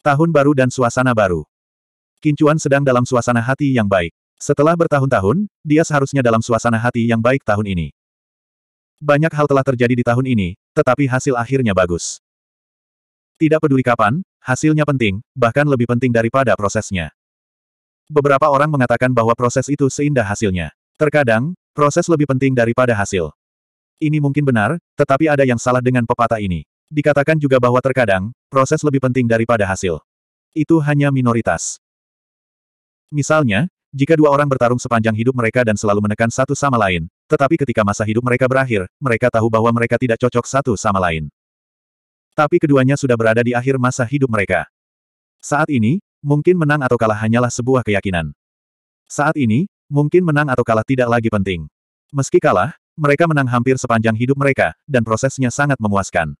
Tahun baru dan suasana baru. Kincuan sedang dalam suasana hati yang baik. Setelah bertahun-tahun, dia seharusnya dalam suasana hati yang baik tahun ini. Banyak hal telah terjadi di tahun ini, tetapi hasil akhirnya bagus. Tidak peduli kapan, hasilnya penting, bahkan lebih penting daripada prosesnya. Beberapa orang mengatakan bahwa proses itu seindah hasilnya. Terkadang, proses lebih penting daripada hasil. Ini mungkin benar, tetapi ada yang salah dengan pepatah ini. Dikatakan juga bahwa terkadang, proses lebih penting daripada hasil. Itu hanya minoritas. Misalnya, jika dua orang bertarung sepanjang hidup mereka dan selalu menekan satu sama lain, tetapi ketika masa hidup mereka berakhir, mereka tahu bahwa mereka tidak cocok satu sama lain. Tapi keduanya sudah berada di akhir masa hidup mereka. Saat ini, mungkin menang atau kalah hanyalah sebuah keyakinan. Saat ini, mungkin menang atau kalah tidak lagi penting. Meski kalah, mereka menang hampir sepanjang hidup mereka, dan prosesnya sangat memuaskan.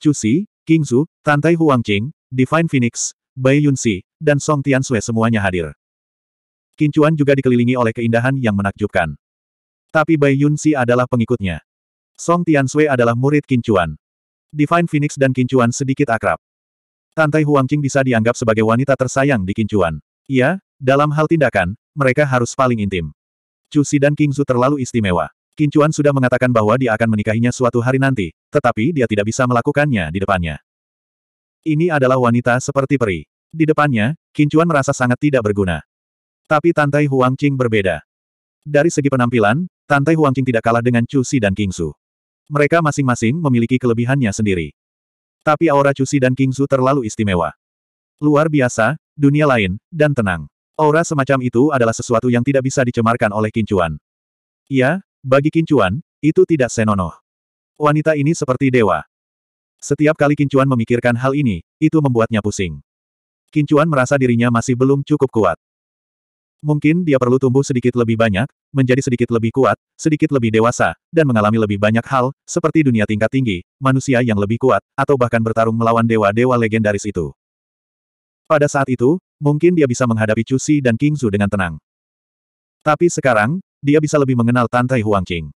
Chu Xi, King Zhu, Tan Tai Huangqing, Divine Phoenix, Bai Yunxi, dan Song Tianxue semuanya hadir. Kincuan juga dikelilingi oleh keindahan yang menakjubkan. Tapi Bai Yunxi adalah pengikutnya. Song Tianxue adalah murid Kincuan. Divine Phoenix dan Kincuan sedikit akrab. Tantai Huangqing bisa dianggap sebagai wanita tersayang di Kincuan. Iya, dalam hal tindakan, mereka harus paling intim. Chu Xi dan King Zhu terlalu istimewa. Kincuan sudah mengatakan bahwa dia akan menikahinya suatu hari nanti, tetapi dia tidak bisa melakukannya di depannya. Ini adalah wanita seperti peri. Di depannya, Kincuan merasa sangat tidak berguna. Tapi Tantai Qing berbeda. Dari segi penampilan, Tantai Qing tidak kalah dengan Chu Si dan King Su. Mereka masing-masing memiliki kelebihannya sendiri. Tapi aura Chu Si dan King Su terlalu istimewa. Luar biasa, dunia lain, dan tenang. Aura semacam itu adalah sesuatu yang tidak bisa dicemarkan oleh Kincuan. Ia, bagi Kincuan, itu tidak senonoh. Wanita ini seperti dewa. Setiap kali Kincuan memikirkan hal ini, itu membuatnya pusing. Kincuan merasa dirinya masih belum cukup kuat. Mungkin dia perlu tumbuh sedikit lebih banyak, menjadi sedikit lebih kuat, sedikit lebih dewasa, dan mengalami lebih banyak hal, seperti dunia tingkat tinggi, manusia yang lebih kuat, atau bahkan bertarung melawan dewa-dewa legendaris itu. Pada saat itu, mungkin dia bisa menghadapi Chu Xi dan King Zhu dengan tenang. Tapi sekarang, dia bisa lebih mengenal tantai huangqing.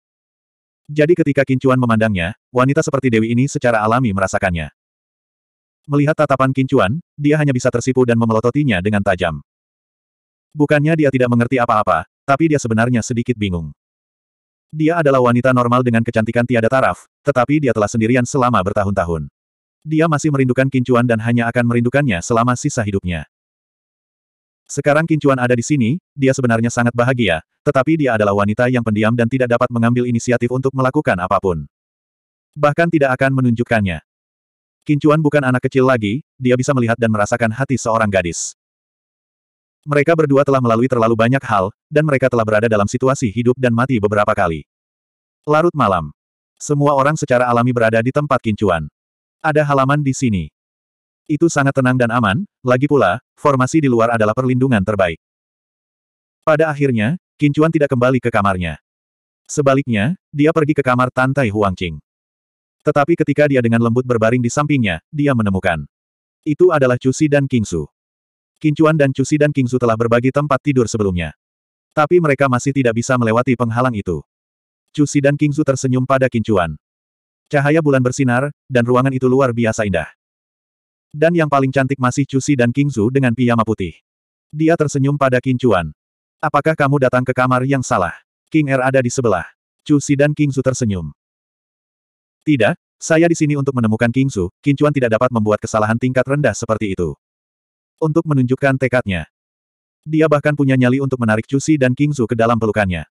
Jadi ketika Kincuan memandangnya, wanita seperti Dewi ini secara alami merasakannya. Melihat tatapan Kincuan, dia hanya bisa tersipu dan memelototinya dengan tajam. Bukannya dia tidak mengerti apa-apa, tapi dia sebenarnya sedikit bingung. Dia adalah wanita normal dengan kecantikan tiada taraf, tetapi dia telah sendirian selama bertahun-tahun. Dia masih merindukan Kincuan dan hanya akan merindukannya selama sisa hidupnya. Sekarang Kincuan ada di sini, dia sebenarnya sangat bahagia, tetapi dia adalah wanita yang pendiam dan tidak dapat mengambil inisiatif untuk melakukan apapun. Bahkan tidak akan menunjukkannya. Kincuan bukan anak kecil lagi, dia bisa melihat dan merasakan hati seorang gadis. Mereka berdua telah melalui terlalu banyak hal, dan mereka telah berada dalam situasi hidup dan mati beberapa kali. Larut malam. Semua orang secara alami berada di tempat Kincuan. Ada halaman di sini. Itu sangat tenang dan aman, lagi pula, formasi di luar adalah perlindungan terbaik. Pada akhirnya, Kincuan tidak kembali ke kamarnya. Sebaliknya, dia pergi ke kamar Tantai Huangqing. Tetapi ketika dia dengan lembut berbaring di sampingnya, dia menemukan. Itu adalah Cusi dan Kingsu. Kincuan dan Cusi dan Kingsu telah berbagi tempat tidur sebelumnya. Tapi mereka masih tidak bisa melewati penghalang itu. Cusi dan Kingsu tersenyum pada Kincuan. Cahaya bulan bersinar, dan ruangan itu luar biasa indah. Dan yang paling cantik masih Cusi dan Kingzu dengan piyama putih. Dia tersenyum pada Kincuan. Apakah kamu datang ke kamar yang salah? King Er ada di sebelah. Cusi dan Kingzu tersenyum. Tidak, saya di sini untuk menemukan Kingzu, Kincuan tidak dapat membuat kesalahan tingkat rendah seperti itu. Untuk menunjukkan tekadnya. Dia bahkan punya nyali untuk menarik Cusi dan Kingzu ke dalam pelukannya.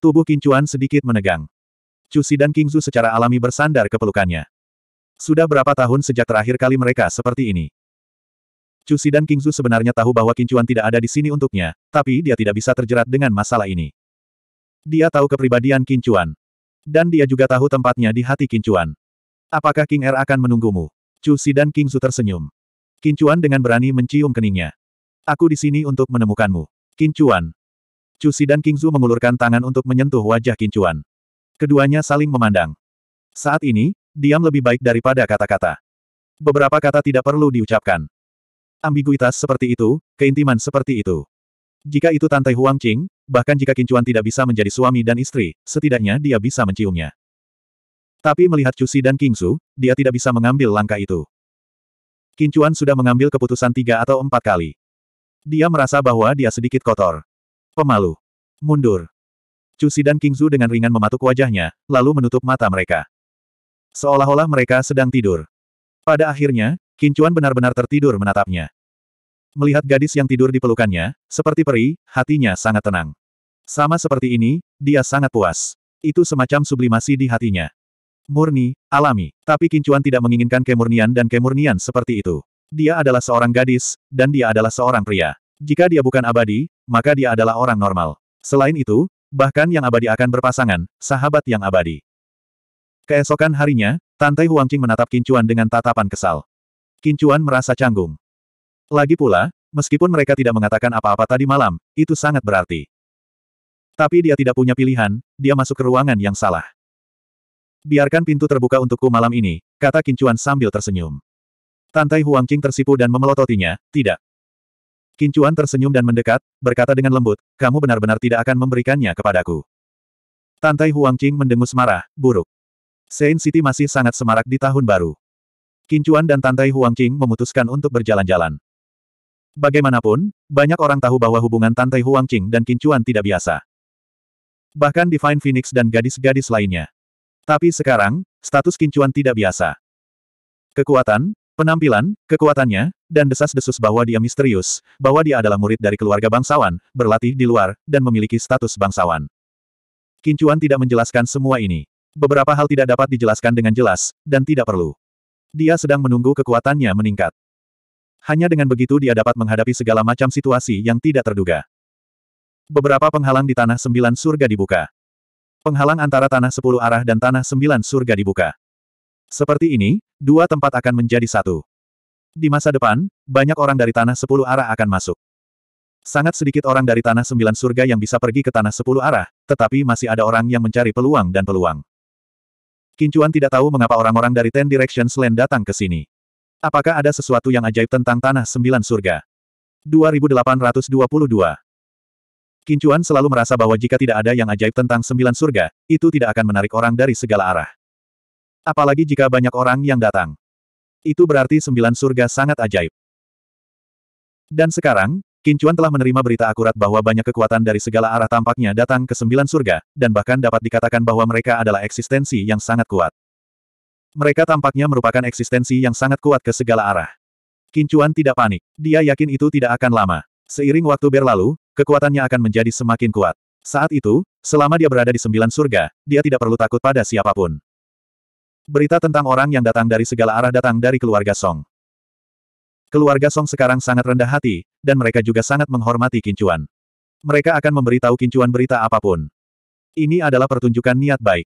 Tubuh Kincuan sedikit menegang. Cusi dan Kingzu secara alami bersandar ke pelukannya. Sudah berapa tahun sejak terakhir kali mereka seperti ini? Cusi dan Kingzu sebenarnya tahu bahwa Kincuan tidak ada di sini untuknya, tapi dia tidak bisa terjerat dengan masalah ini. Dia tahu kepribadian Kincuan. Dan dia juga tahu tempatnya di hati Kincuan. Apakah King Er akan menunggumu? Cusi dan Kingzu tersenyum. Kincuan dengan berani mencium keningnya. Aku di sini untuk menemukanmu. Kincuan. Cusi dan Kingzu mengulurkan tangan untuk menyentuh wajah Kincuan. Keduanya saling memandang. Saat ini, Diam lebih baik daripada kata-kata. Beberapa kata tidak perlu diucapkan. Ambiguitas seperti itu, keintiman seperti itu. Jika itu Tante Huang Qing, bahkan jika Kincuan tidak bisa menjadi suami dan istri, setidaknya dia bisa menciumnya. Tapi melihat Cusi dan Kingsu, dia tidak bisa mengambil langkah itu. Kincuan sudah mengambil keputusan tiga atau empat kali. Dia merasa bahwa dia sedikit kotor. Pemalu. Mundur. Cusi dan Kingsu dengan ringan mematuk wajahnya, lalu menutup mata mereka. Seolah-olah mereka sedang tidur. Pada akhirnya, Kincuan benar-benar tertidur menatapnya. Melihat gadis yang tidur di pelukannya, seperti peri, hatinya sangat tenang. Sama seperti ini, dia sangat puas. Itu semacam sublimasi di hatinya. Murni, alami. Tapi Kincuan tidak menginginkan kemurnian dan kemurnian seperti itu. Dia adalah seorang gadis, dan dia adalah seorang pria. Jika dia bukan abadi, maka dia adalah orang normal. Selain itu, bahkan yang abadi akan berpasangan, sahabat yang abadi. Keesokan harinya, Tante Huangqing menatap Kincuan dengan tatapan kesal. Kincuan merasa canggung. Lagi pula, meskipun mereka tidak mengatakan apa-apa tadi malam, itu sangat berarti. Tapi dia tidak punya pilihan, dia masuk ke ruangan yang salah. Biarkan pintu terbuka untukku malam ini, kata Kincuan sambil tersenyum. Tante Huangqing tersipu dan memelototinya, tidak. Kincuan tersenyum dan mendekat, berkata dengan lembut, kamu benar-benar tidak akan memberikannya kepadaku. Tante Huangqing mendengus marah, buruk. Saint City masih sangat semarak di tahun baru. Kincuan dan Tantai Huangqing memutuskan untuk berjalan-jalan. Bagaimanapun, banyak orang tahu bahwa hubungan Tantai Huangqing dan Kincuan tidak biasa. Bahkan Divine Phoenix dan gadis-gadis lainnya. Tapi sekarang, status Kincuan tidak biasa. Kekuatan, penampilan, kekuatannya, dan desas-desus bahwa dia misterius, bahwa dia adalah murid dari keluarga bangsawan, berlatih di luar, dan memiliki status bangsawan. Kincuan tidak menjelaskan semua ini. Beberapa hal tidak dapat dijelaskan dengan jelas, dan tidak perlu. Dia sedang menunggu kekuatannya meningkat. Hanya dengan begitu dia dapat menghadapi segala macam situasi yang tidak terduga. Beberapa penghalang di Tanah Sembilan Surga dibuka. Penghalang antara Tanah Sepuluh Arah dan Tanah Sembilan Surga dibuka. Seperti ini, dua tempat akan menjadi satu. Di masa depan, banyak orang dari Tanah Sepuluh Arah akan masuk. Sangat sedikit orang dari Tanah Sembilan Surga yang bisa pergi ke Tanah Sepuluh Arah, tetapi masih ada orang yang mencari peluang dan peluang. Kincuan tidak tahu mengapa orang-orang dari Ten Directions Land datang ke sini. Apakah ada sesuatu yang ajaib tentang Tanah Sembilan Surga? 2822 Kincuan selalu merasa bahwa jika tidak ada yang ajaib tentang Sembilan Surga, itu tidak akan menarik orang dari segala arah. Apalagi jika banyak orang yang datang. Itu berarti Sembilan Surga sangat ajaib. Dan sekarang, Kincuan telah menerima berita akurat bahwa banyak kekuatan dari segala arah tampaknya datang ke sembilan surga, dan bahkan dapat dikatakan bahwa mereka adalah eksistensi yang sangat kuat. Mereka tampaknya merupakan eksistensi yang sangat kuat ke segala arah. Kincuan tidak panik. Dia yakin itu tidak akan lama. Seiring waktu berlalu, kekuatannya akan menjadi semakin kuat. Saat itu, selama dia berada di sembilan surga, dia tidak perlu takut pada siapapun. Berita tentang orang yang datang dari segala arah datang dari keluarga Song. Keluarga Song sekarang sangat rendah hati, dan mereka juga sangat menghormati Kincuan. Mereka akan memberitahu Kincuan berita apapun. Ini adalah pertunjukan niat baik.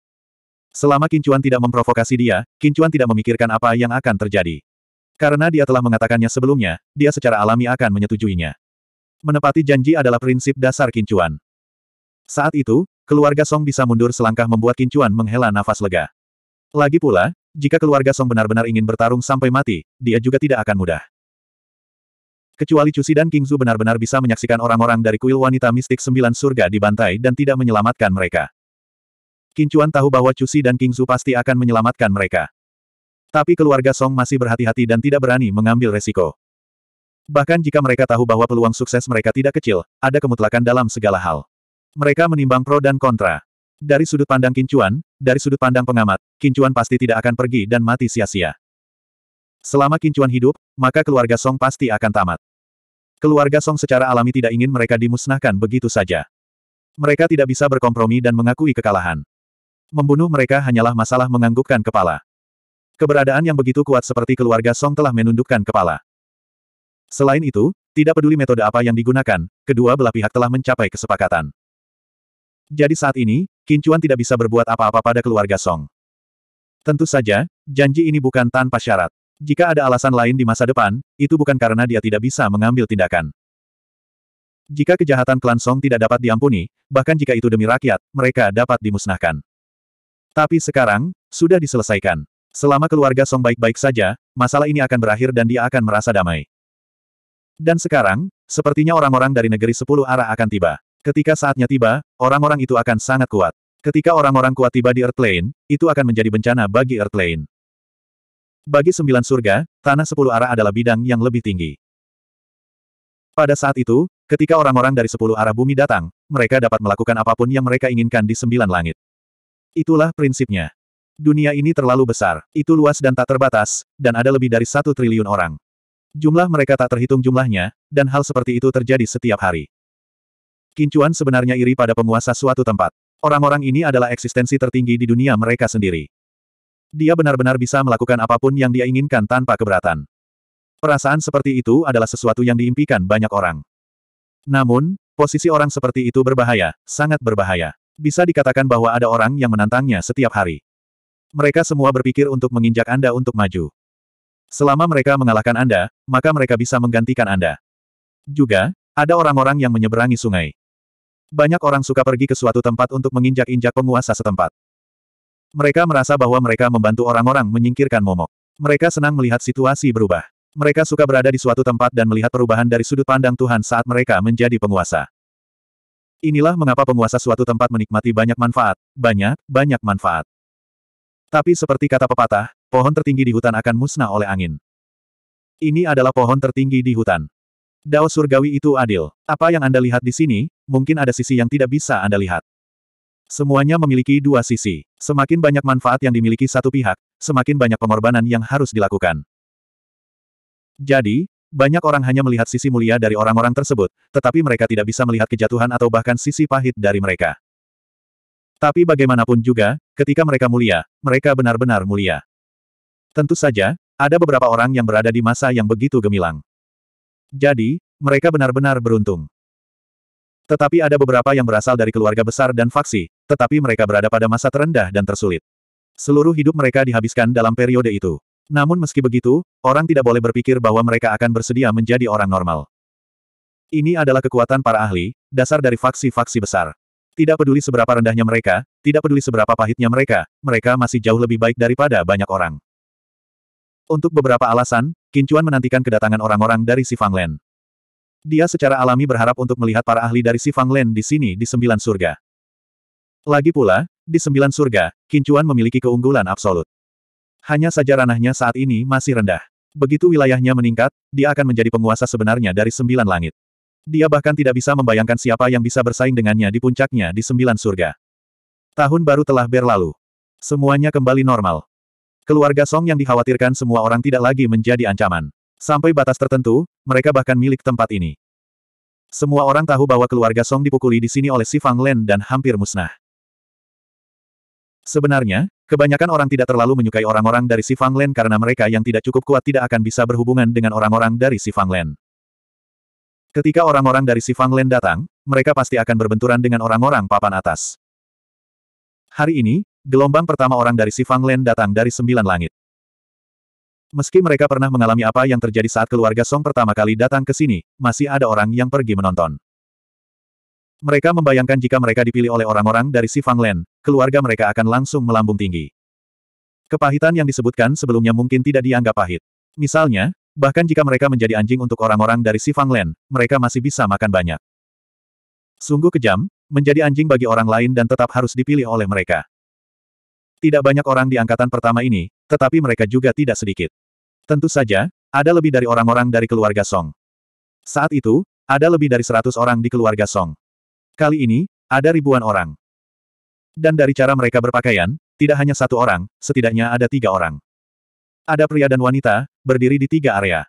Selama Kincuan tidak memprovokasi dia, Kincuan tidak memikirkan apa yang akan terjadi. Karena dia telah mengatakannya sebelumnya, dia secara alami akan menyetujuinya. Menepati janji adalah prinsip dasar Kincuan. Saat itu, keluarga Song bisa mundur selangkah membuat Kincuan menghela nafas lega. Lagi pula, jika keluarga Song benar-benar ingin bertarung sampai mati, dia juga tidak akan mudah. Kecuali Cusi dan Kingzu benar-benar bisa menyaksikan orang-orang dari kuil wanita mistik sembilan surga dibantai dan tidak menyelamatkan mereka. Kincuan tahu bahwa Cusi dan Kingzu pasti akan menyelamatkan mereka. Tapi keluarga Song masih berhati-hati dan tidak berani mengambil resiko. Bahkan jika mereka tahu bahwa peluang sukses mereka tidak kecil, ada kemutlakan dalam segala hal. Mereka menimbang pro dan kontra. Dari sudut pandang Kincuan, dari sudut pandang pengamat, Kincuan pasti tidak akan pergi dan mati sia-sia. Selama Kincuan hidup, maka keluarga Song pasti akan tamat. Keluarga Song secara alami tidak ingin mereka dimusnahkan begitu saja. Mereka tidak bisa berkompromi dan mengakui kekalahan. Membunuh mereka hanyalah masalah menganggukkan kepala. Keberadaan yang begitu kuat seperti keluarga Song telah menundukkan kepala. Selain itu, tidak peduli metode apa yang digunakan, kedua belah pihak telah mencapai kesepakatan. Jadi saat ini, Kincuan tidak bisa berbuat apa-apa pada keluarga Song. Tentu saja, janji ini bukan tanpa syarat. Jika ada alasan lain di masa depan, itu bukan karena dia tidak bisa mengambil tindakan. Jika kejahatan klan Song tidak dapat diampuni, bahkan jika itu demi rakyat, mereka dapat dimusnahkan. Tapi sekarang, sudah diselesaikan. Selama keluarga Song baik-baik saja, masalah ini akan berakhir dan dia akan merasa damai. Dan sekarang, sepertinya orang-orang dari negeri sepuluh arah akan tiba. Ketika saatnya tiba, orang-orang itu akan sangat kuat. Ketika orang-orang kuat tiba di Earthlane, itu akan menjadi bencana bagi Earthlane. Bagi sembilan surga, tanah sepuluh arah adalah bidang yang lebih tinggi. Pada saat itu, ketika orang-orang dari sepuluh arah bumi datang, mereka dapat melakukan apapun yang mereka inginkan di sembilan langit. Itulah prinsipnya. Dunia ini terlalu besar, itu luas dan tak terbatas, dan ada lebih dari satu triliun orang. Jumlah mereka tak terhitung jumlahnya, dan hal seperti itu terjadi setiap hari. Kincuan sebenarnya iri pada penguasa suatu tempat. Orang-orang ini adalah eksistensi tertinggi di dunia mereka sendiri. Dia benar-benar bisa melakukan apapun yang dia inginkan tanpa keberatan. Perasaan seperti itu adalah sesuatu yang diimpikan banyak orang. Namun, posisi orang seperti itu berbahaya, sangat berbahaya. Bisa dikatakan bahwa ada orang yang menantangnya setiap hari. Mereka semua berpikir untuk menginjak Anda untuk maju. Selama mereka mengalahkan Anda, maka mereka bisa menggantikan Anda. Juga, ada orang-orang yang menyeberangi sungai. Banyak orang suka pergi ke suatu tempat untuk menginjak-injak penguasa setempat. Mereka merasa bahwa mereka membantu orang-orang menyingkirkan momok. Mereka senang melihat situasi berubah. Mereka suka berada di suatu tempat dan melihat perubahan dari sudut pandang Tuhan saat mereka menjadi penguasa. Inilah mengapa penguasa suatu tempat menikmati banyak manfaat, banyak, banyak manfaat. Tapi seperti kata pepatah, pohon tertinggi di hutan akan musnah oleh angin. Ini adalah pohon tertinggi di hutan. Dao surgawi itu adil. Apa yang Anda lihat di sini, mungkin ada sisi yang tidak bisa Anda lihat. Semuanya memiliki dua sisi. Semakin banyak manfaat yang dimiliki satu pihak, semakin banyak pengorbanan yang harus dilakukan. Jadi, banyak orang hanya melihat sisi mulia dari orang-orang tersebut, tetapi mereka tidak bisa melihat kejatuhan atau bahkan sisi pahit dari mereka. Tapi bagaimanapun juga, ketika mereka mulia, mereka benar-benar mulia. Tentu saja, ada beberapa orang yang berada di masa yang begitu gemilang. Jadi, mereka benar-benar beruntung. Tetapi ada beberapa yang berasal dari keluarga besar dan faksi, tetapi mereka berada pada masa terendah dan tersulit. Seluruh hidup mereka dihabiskan dalam periode itu. Namun meski begitu, orang tidak boleh berpikir bahwa mereka akan bersedia menjadi orang normal. Ini adalah kekuatan para ahli, dasar dari faksi-faksi besar. Tidak peduli seberapa rendahnya mereka, tidak peduli seberapa pahitnya mereka, mereka masih jauh lebih baik daripada banyak orang. Untuk beberapa alasan, Kincuan menantikan kedatangan orang-orang dari Sifanglen. Dia secara alami berharap untuk melihat para ahli dari Sifang Len di sini di sembilan surga. Lagi pula, di sembilan surga, Kincuan memiliki keunggulan absolut. Hanya saja ranahnya saat ini masih rendah. Begitu wilayahnya meningkat, dia akan menjadi penguasa sebenarnya dari sembilan langit. Dia bahkan tidak bisa membayangkan siapa yang bisa bersaing dengannya di puncaknya di sembilan surga. Tahun baru telah berlalu. Semuanya kembali normal. Keluarga Song yang dikhawatirkan semua orang tidak lagi menjadi ancaman. Sampai batas tertentu, mereka bahkan milik tempat ini. Semua orang tahu bahwa keluarga Song dipukuli di sini oleh si Fang Len dan hampir musnah. Sebenarnya, kebanyakan orang tidak terlalu menyukai orang-orang dari si Fang Len karena mereka yang tidak cukup kuat tidak akan bisa berhubungan dengan orang-orang dari si Fang Len. Ketika orang-orang dari si Fang Len datang, mereka pasti akan berbenturan dengan orang-orang papan atas. Hari ini, gelombang pertama orang dari si Fang Len datang dari sembilan langit. Meski mereka pernah mengalami apa yang terjadi saat keluarga Song pertama kali datang ke sini, masih ada orang yang pergi menonton. Mereka membayangkan jika mereka dipilih oleh orang-orang dari si Sifangland, keluarga mereka akan langsung melambung tinggi. Kepahitan yang disebutkan sebelumnya mungkin tidak dianggap pahit. Misalnya, bahkan jika mereka menjadi anjing untuk orang-orang dari si Sifangland, mereka masih bisa makan banyak. Sungguh kejam, menjadi anjing bagi orang lain dan tetap harus dipilih oleh mereka. Tidak banyak orang di angkatan pertama ini, tetapi mereka juga tidak sedikit. Tentu saja, ada lebih dari orang-orang dari keluarga Song. Saat itu, ada lebih dari seratus orang di keluarga Song. Kali ini, ada ribuan orang. Dan dari cara mereka berpakaian, tidak hanya satu orang, setidaknya ada tiga orang. Ada pria dan wanita, berdiri di tiga area.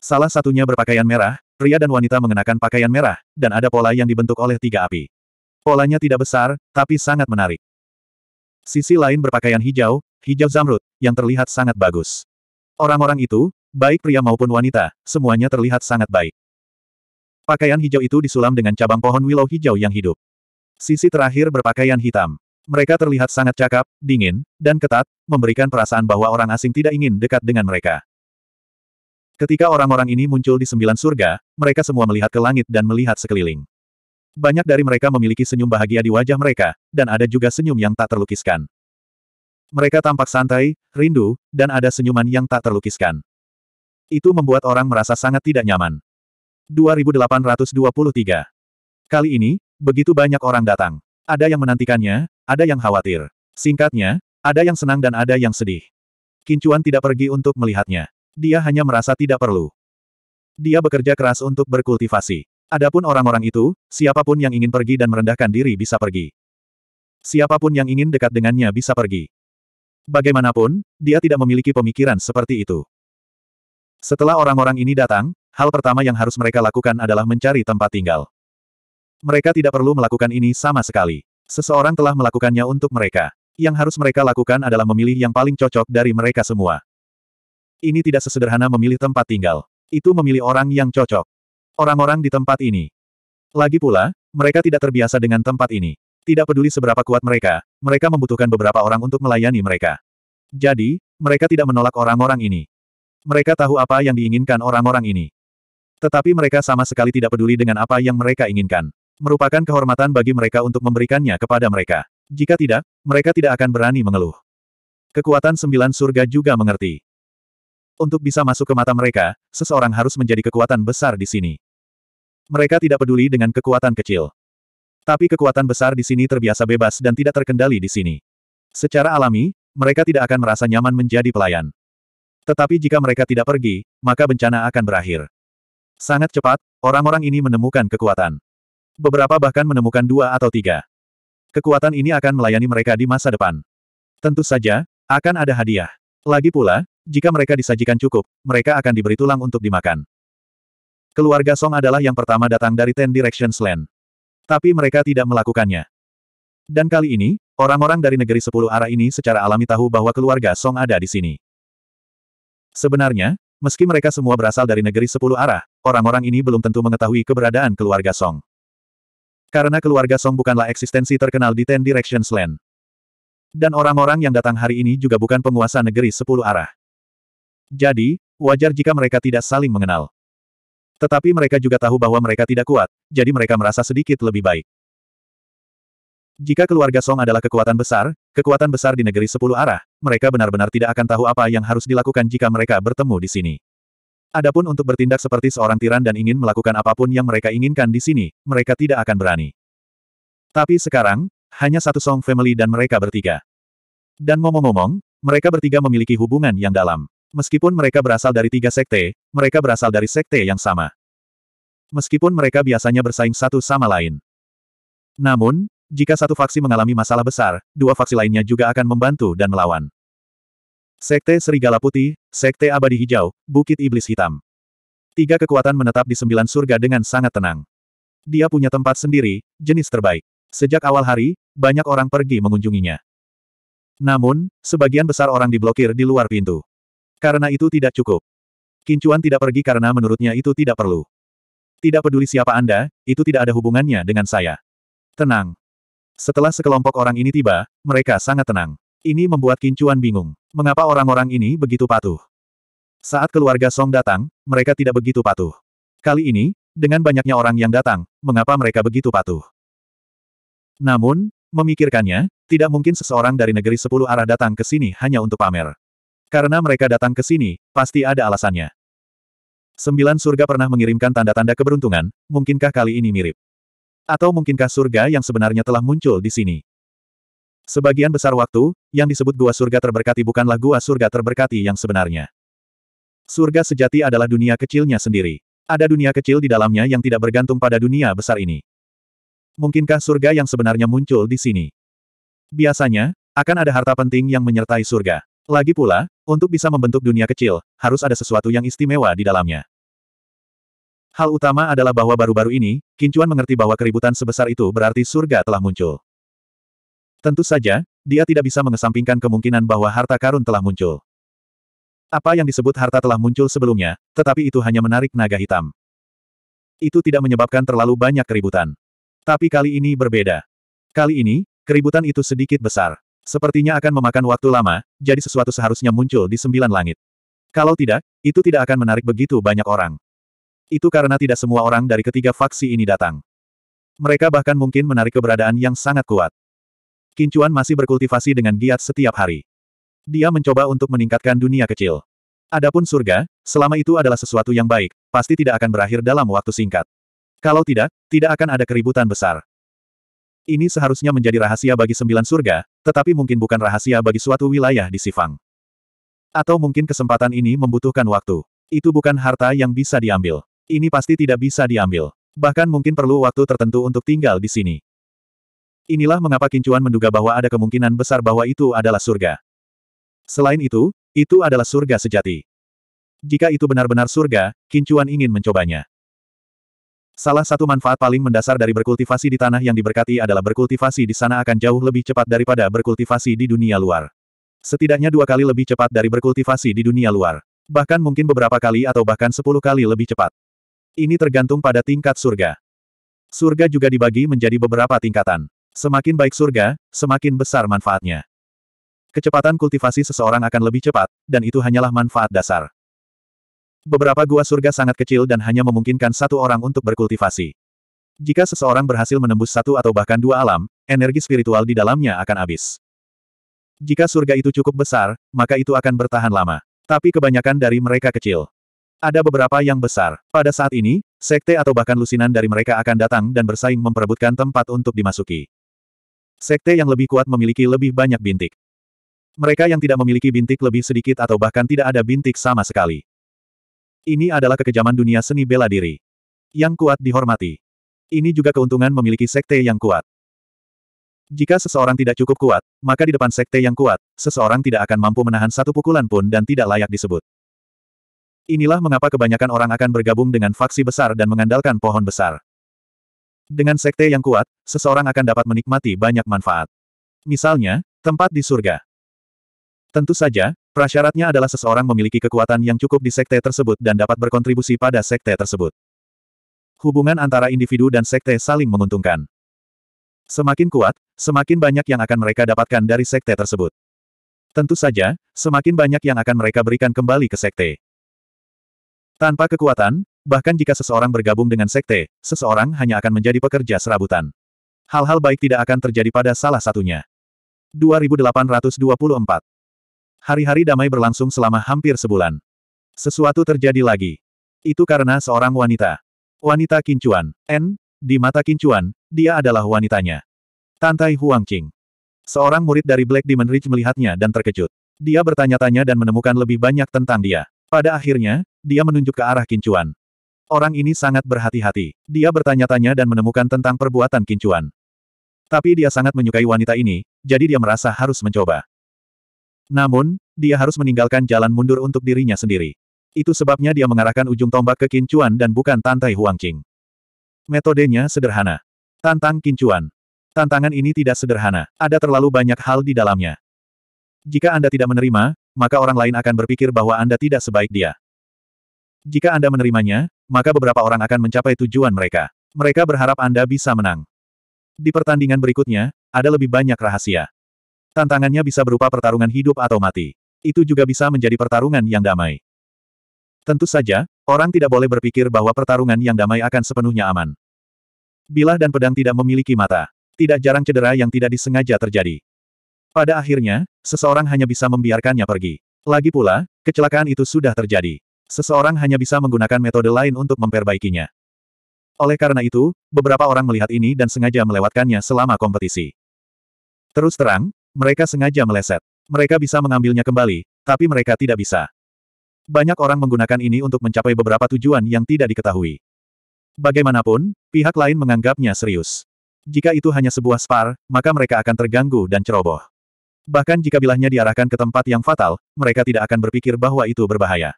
Salah satunya berpakaian merah, pria dan wanita mengenakan pakaian merah, dan ada pola yang dibentuk oleh tiga api. Polanya tidak besar, tapi sangat menarik. Sisi lain berpakaian hijau, hijau zamrud, yang terlihat sangat bagus. Orang-orang itu, baik pria maupun wanita, semuanya terlihat sangat baik. Pakaian hijau itu disulam dengan cabang pohon willow hijau yang hidup. Sisi terakhir berpakaian hitam. Mereka terlihat sangat cakap, dingin, dan ketat, memberikan perasaan bahwa orang asing tidak ingin dekat dengan mereka. Ketika orang-orang ini muncul di sembilan surga, mereka semua melihat ke langit dan melihat sekeliling. Banyak dari mereka memiliki senyum bahagia di wajah mereka, dan ada juga senyum yang tak terlukiskan. Mereka tampak santai, rindu, dan ada senyuman yang tak terlukiskan. Itu membuat orang merasa sangat tidak nyaman. 2823 Kali ini, begitu banyak orang datang. Ada yang menantikannya, ada yang khawatir. Singkatnya, ada yang senang dan ada yang sedih. Kincuan tidak pergi untuk melihatnya. Dia hanya merasa tidak perlu. Dia bekerja keras untuk berkultivasi. Adapun orang-orang itu, siapapun yang ingin pergi dan merendahkan diri bisa pergi. Siapapun yang ingin dekat dengannya bisa pergi. Bagaimanapun, dia tidak memiliki pemikiran seperti itu. Setelah orang-orang ini datang, hal pertama yang harus mereka lakukan adalah mencari tempat tinggal. Mereka tidak perlu melakukan ini sama sekali. Seseorang telah melakukannya untuk mereka. Yang harus mereka lakukan adalah memilih yang paling cocok dari mereka semua. Ini tidak sesederhana memilih tempat tinggal. Itu memilih orang yang cocok. Orang-orang di tempat ini. Lagi pula, mereka tidak terbiasa dengan tempat ini. Tidak peduli seberapa kuat mereka, mereka membutuhkan beberapa orang untuk melayani mereka. Jadi, mereka tidak menolak orang-orang ini. Mereka tahu apa yang diinginkan orang-orang ini. Tetapi mereka sama sekali tidak peduli dengan apa yang mereka inginkan. Merupakan kehormatan bagi mereka untuk memberikannya kepada mereka. Jika tidak, mereka tidak akan berani mengeluh. Kekuatan sembilan surga juga mengerti. Untuk bisa masuk ke mata mereka, seseorang harus menjadi kekuatan besar di sini. Mereka tidak peduli dengan kekuatan kecil. Tapi kekuatan besar di sini terbiasa bebas dan tidak terkendali di sini. Secara alami, mereka tidak akan merasa nyaman menjadi pelayan. Tetapi jika mereka tidak pergi, maka bencana akan berakhir. Sangat cepat, orang-orang ini menemukan kekuatan. Beberapa bahkan menemukan dua atau tiga. Kekuatan ini akan melayani mereka di masa depan. Tentu saja, akan ada hadiah. Lagi pula, jika mereka disajikan cukup, mereka akan diberi tulang untuk dimakan. Keluarga Song adalah yang pertama datang dari Ten Directions Land. Tapi mereka tidak melakukannya. Dan kali ini, orang-orang dari negeri sepuluh arah ini secara alami tahu bahwa keluarga Song ada di sini. Sebenarnya, meski mereka semua berasal dari negeri sepuluh arah, orang-orang ini belum tentu mengetahui keberadaan keluarga Song. Karena keluarga Song bukanlah eksistensi terkenal di Ten Directions Land. Dan orang-orang yang datang hari ini juga bukan penguasa negeri sepuluh arah. Jadi, wajar jika mereka tidak saling mengenal. Tetapi mereka juga tahu bahwa mereka tidak kuat, jadi mereka merasa sedikit lebih baik. Jika keluarga Song adalah kekuatan besar, kekuatan besar di negeri sepuluh arah, mereka benar-benar tidak akan tahu apa yang harus dilakukan jika mereka bertemu di sini. Adapun untuk bertindak seperti seorang tiran dan ingin melakukan apapun yang mereka inginkan di sini, mereka tidak akan berani. Tapi sekarang, hanya satu Song family dan mereka bertiga. Dan ngomong-ngomong, mereka bertiga memiliki hubungan yang dalam. Meskipun mereka berasal dari tiga sekte, mereka berasal dari sekte yang sama. Meskipun mereka biasanya bersaing satu sama lain. Namun, jika satu faksi mengalami masalah besar, dua faksi lainnya juga akan membantu dan melawan. Sekte Serigala Putih, Sekte Abadi Hijau, Bukit Iblis Hitam. Tiga kekuatan menetap di sembilan surga dengan sangat tenang. Dia punya tempat sendiri, jenis terbaik. Sejak awal hari, banyak orang pergi mengunjunginya. Namun, sebagian besar orang diblokir di luar pintu. Karena itu tidak cukup. Kincuan tidak pergi karena menurutnya itu tidak perlu. Tidak peduli siapa Anda, itu tidak ada hubungannya dengan saya. Tenang. Setelah sekelompok orang ini tiba, mereka sangat tenang. Ini membuat Kincuan bingung. Mengapa orang-orang ini begitu patuh? Saat keluarga Song datang, mereka tidak begitu patuh. Kali ini, dengan banyaknya orang yang datang, mengapa mereka begitu patuh? Namun, memikirkannya, tidak mungkin seseorang dari negeri sepuluh arah datang ke sini hanya untuk pamer. Karena mereka datang ke sini, pasti ada alasannya. Sembilan surga pernah mengirimkan tanda-tanda keberuntungan, mungkinkah kali ini mirip? Atau mungkinkah surga yang sebenarnya telah muncul di sini? Sebagian besar waktu, yang disebut gua surga terberkati bukanlah gua surga terberkati yang sebenarnya. Surga sejati adalah dunia kecilnya sendiri. Ada dunia kecil di dalamnya yang tidak bergantung pada dunia besar ini. Mungkinkah surga yang sebenarnya muncul di sini? Biasanya, akan ada harta penting yang menyertai surga. Lagi pula, untuk bisa membentuk dunia kecil, harus ada sesuatu yang istimewa di dalamnya. Hal utama adalah bahwa baru-baru ini, Kincuan mengerti bahwa keributan sebesar itu berarti surga telah muncul. Tentu saja, dia tidak bisa mengesampingkan kemungkinan bahwa harta karun telah muncul. Apa yang disebut harta telah muncul sebelumnya, tetapi itu hanya menarik naga hitam. Itu tidak menyebabkan terlalu banyak keributan. Tapi kali ini berbeda. Kali ini, keributan itu sedikit besar. Sepertinya akan memakan waktu lama, jadi sesuatu seharusnya muncul di sembilan langit. Kalau tidak, itu tidak akan menarik begitu banyak orang. Itu karena tidak semua orang dari ketiga faksi ini datang. Mereka bahkan mungkin menarik keberadaan yang sangat kuat. Kincuan masih berkultivasi dengan giat setiap hari. Dia mencoba untuk meningkatkan dunia kecil. Adapun surga, selama itu adalah sesuatu yang baik, pasti tidak akan berakhir dalam waktu singkat. Kalau tidak, tidak akan ada keributan besar. Ini seharusnya menjadi rahasia bagi sembilan surga, tetapi mungkin bukan rahasia bagi suatu wilayah di Sifang. Atau mungkin kesempatan ini membutuhkan waktu. Itu bukan harta yang bisa diambil. Ini pasti tidak bisa diambil. Bahkan mungkin perlu waktu tertentu untuk tinggal di sini. Inilah mengapa Kincuan menduga bahwa ada kemungkinan besar bahwa itu adalah surga. Selain itu, itu adalah surga sejati. Jika itu benar-benar surga, Kincuan ingin mencobanya. Salah satu manfaat paling mendasar dari berkultivasi di tanah yang diberkati adalah berkultivasi di sana akan jauh lebih cepat daripada berkultivasi di dunia luar. Setidaknya dua kali lebih cepat dari berkultivasi di dunia luar. Bahkan mungkin beberapa kali atau bahkan sepuluh kali lebih cepat. Ini tergantung pada tingkat surga. Surga juga dibagi menjadi beberapa tingkatan. Semakin baik surga, semakin besar manfaatnya. Kecepatan kultivasi seseorang akan lebih cepat, dan itu hanyalah manfaat dasar. Beberapa gua surga sangat kecil dan hanya memungkinkan satu orang untuk berkultivasi. Jika seseorang berhasil menembus satu atau bahkan dua alam, energi spiritual di dalamnya akan habis. Jika surga itu cukup besar, maka itu akan bertahan lama. Tapi kebanyakan dari mereka kecil. Ada beberapa yang besar. Pada saat ini, sekte atau bahkan lusinan dari mereka akan datang dan bersaing memperebutkan tempat untuk dimasuki. Sekte yang lebih kuat memiliki lebih banyak bintik. Mereka yang tidak memiliki bintik lebih sedikit atau bahkan tidak ada bintik sama sekali. Ini adalah kekejaman dunia seni bela diri. Yang kuat dihormati. Ini juga keuntungan memiliki sekte yang kuat. Jika seseorang tidak cukup kuat, maka di depan sekte yang kuat, seseorang tidak akan mampu menahan satu pukulan pun dan tidak layak disebut. Inilah mengapa kebanyakan orang akan bergabung dengan faksi besar dan mengandalkan pohon besar. Dengan sekte yang kuat, seseorang akan dapat menikmati banyak manfaat. Misalnya, tempat di surga. Tentu saja, Prasyaratnya adalah seseorang memiliki kekuatan yang cukup di sekte tersebut dan dapat berkontribusi pada sekte tersebut. Hubungan antara individu dan sekte saling menguntungkan. Semakin kuat, semakin banyak yang akan mereka dapatkan dari sekte tersebut. Tentu saja, semakin banyak yang akan mereka berikan kembali ke sekte. Tanpa kekuatan, bahkan jika seseorang bergabung dengan sekte, seseorang hanya akan menjadi pekerja serabutan. Hal-hal baik tidak akan terjadi pada salah satunya. 2824 Hari-hari damai berlangsung selama hampir sebulan. Sesuatu terjadi lagi. Itu karena seorang wanita. Wanita Kincuan. N, di mata Kincuan, dia adalah wanitanya. Tantai Qing. Seorang murid dari Black Demon Ridge melihatnya dan terkejut. Dia bertanya-tanya dan menemukan lebih banyak tentang dia. Pada akhirnya, dia menunjuk ke arah Kincuan. Orang ini sangat berhati-hati. Dia bertanya-tanya dan menemukan tentang perbuatan Kincuan. Tapi dia sangat menyukai wanita ini, jadi dia merasa harus mencoba. Namun, dia harus meninggalkan jalan mundur untuk dirinya sendiri. Itu sebabnya dia mengarahkan ujung tombak ke Kincuan dan bukan Tantai Huangqing. Metodenya sederhana. Tantang Kincuan. Tantangan ini tidak sederhana, ada terlalu banyak hal di dalamnya. Jika Anda tidak menerima, maka orang lain akan berpikir bahwa Anda tidak sebaik dia. Jika Anda menerimanya, maka beberapa orang akan mencapai tujuan mereka. Mereka berharap Anda bisa menang. Di pertandingan berikutnya, ada lebih banyak rahasia. Tantangannya bisa berupa pertarungan hidup atau mati. Itu juga bisa menjadi pertarungan yang damai. Tentu saja, orang tidak boleh berpikir bahwa pertarungan yang damai akan sepenuhnya aman. Bilah dan pedang tidak memiliki mata. Tidak jarang cedera yang tidak disengaja terjadi. Pada akhirnya, seseorang hanya bisa membiarkannya pergi. Lagi pula, kecelakaan itu sudah terjadi. Seseorang hanya bisa menggunakan metode lain untuk memperbaikinya. Oleh karena itu, beberapa orang melihat ini dan sengaja melewatkannya selama kompetisi. Terus terang, mereka sengaja meleset. Mereka bisa mengambilnya kembali, tapi mereka tidak bisa. Banyak orang menggunakan ini untuk mencapai beberapa tujuan yang tidak diketahui. Bagaimanapun, pihak lain menganggapnya serius. Jika itu hanya sebuah spar, maka mereka akan terganggu dan ceroboh. Bahkan jika bilahnya diarahkan ke tempat yang fatal, mereka tidak akan berpikir bahwa itu berbahaya.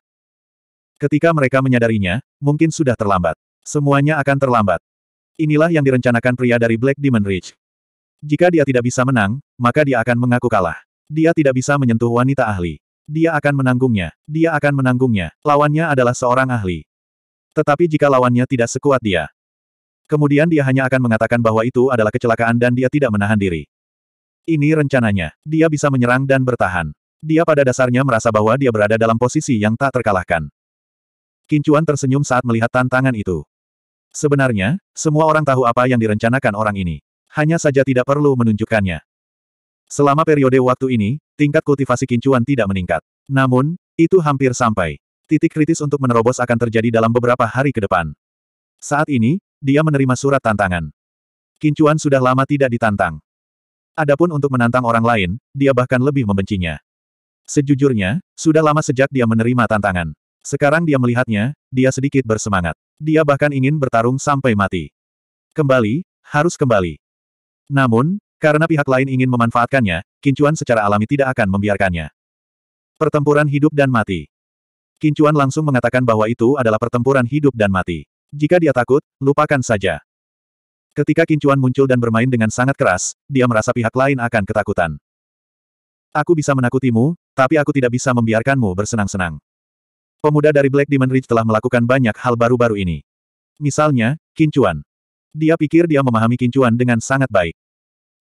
Ketika mereka menyadarinya, mungkin sudah terlambat. Semuanya akan terlambat. Inilah yang direncanakan pria dari Black Demon Ridge. Jika dia tidak bisa menang, maka dia akan mengaku kalah. Dia tidak bisa menyentuh wanita ahli. Dia akan menanggungnya. Dia akan menanggungnya. Lawannya adalah seorang ahli. Tetapi jika lawannya tidak sekuat dia, kemudian dia hanya akan mengatakan bahwa itu adalah kecelakaan dan dia tidak menahan diri. Ini rencananya. Dia bisa menyerang dan bertahan. Dia pada dasarnya merasa bahwa dia berada dalam posisi yang tak terkalahkan. Kincuan tersenyum saat melihat tantangan itu. Sebenarnya, semua orang tahu apa yang direncanakan orang ini hanya saja tidak perlu menunjukkannya. Selama periode waktu ini, tingkat kultivasi kincuan tidak meningkat. Namun, itu hampir sampai. Titik kritis untuk menerobos akan terjadi dalam beberapa hari ke depan. Saat ini, dia menerima surat tantangan. Kincuan sudah lama tidak ditantang. Adapun untuk menantang orang lain, dia bahkan lebih membencinya. Sejujurnya, sudah lama sejak dia menerima tantangan. Sekarang dia melihatnya, dia sedikit bersemangat. Dia bahkan ingin bertarung sampai mati. Kembali, harus kembali. Namun, karena pihak lain ingin memanfaatkannya, Kincuan secara alami tidak akan membiarkannya. Pertempuran hidup dan mati. Kincuan langsung mengatakan bahwa itu adalah pertempuran hidup dan mati. Jika dia takut, lupakan saja. Ketika Kincuan muncul dan bermain dengan sangat keras, dia merasa pihak lain akan ketakutan. Aku bisa menakutimu, tapi aku tidak bisa membiarkanmu bersenang-senang. Pemuda dari Black Demon Ridge telah melakukan banyak hal baru-baru ini. Misalnya, Kincuan. Dia pikir dia memahami kincuan dengan sangat baik.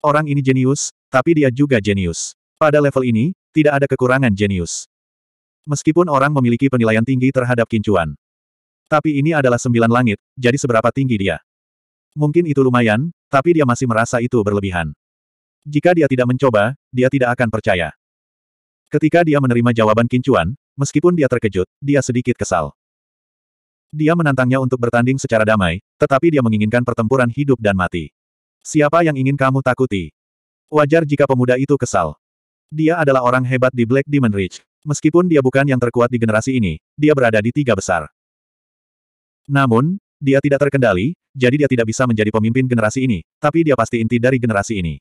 Orang ini jenius, tapi dia juga jenius. Pada level ini, tidak ada kekurangan jenius. Meskipun orang memiliki penilaian tinggi terhadap kincuan. Tapi ini adalah sembilan langit, jadi seberapa tinggi dia. Mungkin itu lumayan, tapi dia masih merasa itu berlebihan. Jika dia tidak mencoba, dia tidak akan percaya. Ketika dia menerima jawaban kincuan, meskipun dia terkejut, dia sedikit kesal. Dia menantangnya untuk bertanding secara damai, tetapi dia menginginkan pertempuran hidup dan mati. Siapa yang ingin kamu takuti? Wajar jika pemuda itu kesal. Dia adalah orang hebat di Black Demon Ridge. Meskipun dia bukan yang terkuat di generasi ini, dia berada di tiga besar. Namun, dia tidak terkendali, jadi dia tidak bisa menjadi pemimpin generasi ini, tapi dia pasti inti dari generasi ini.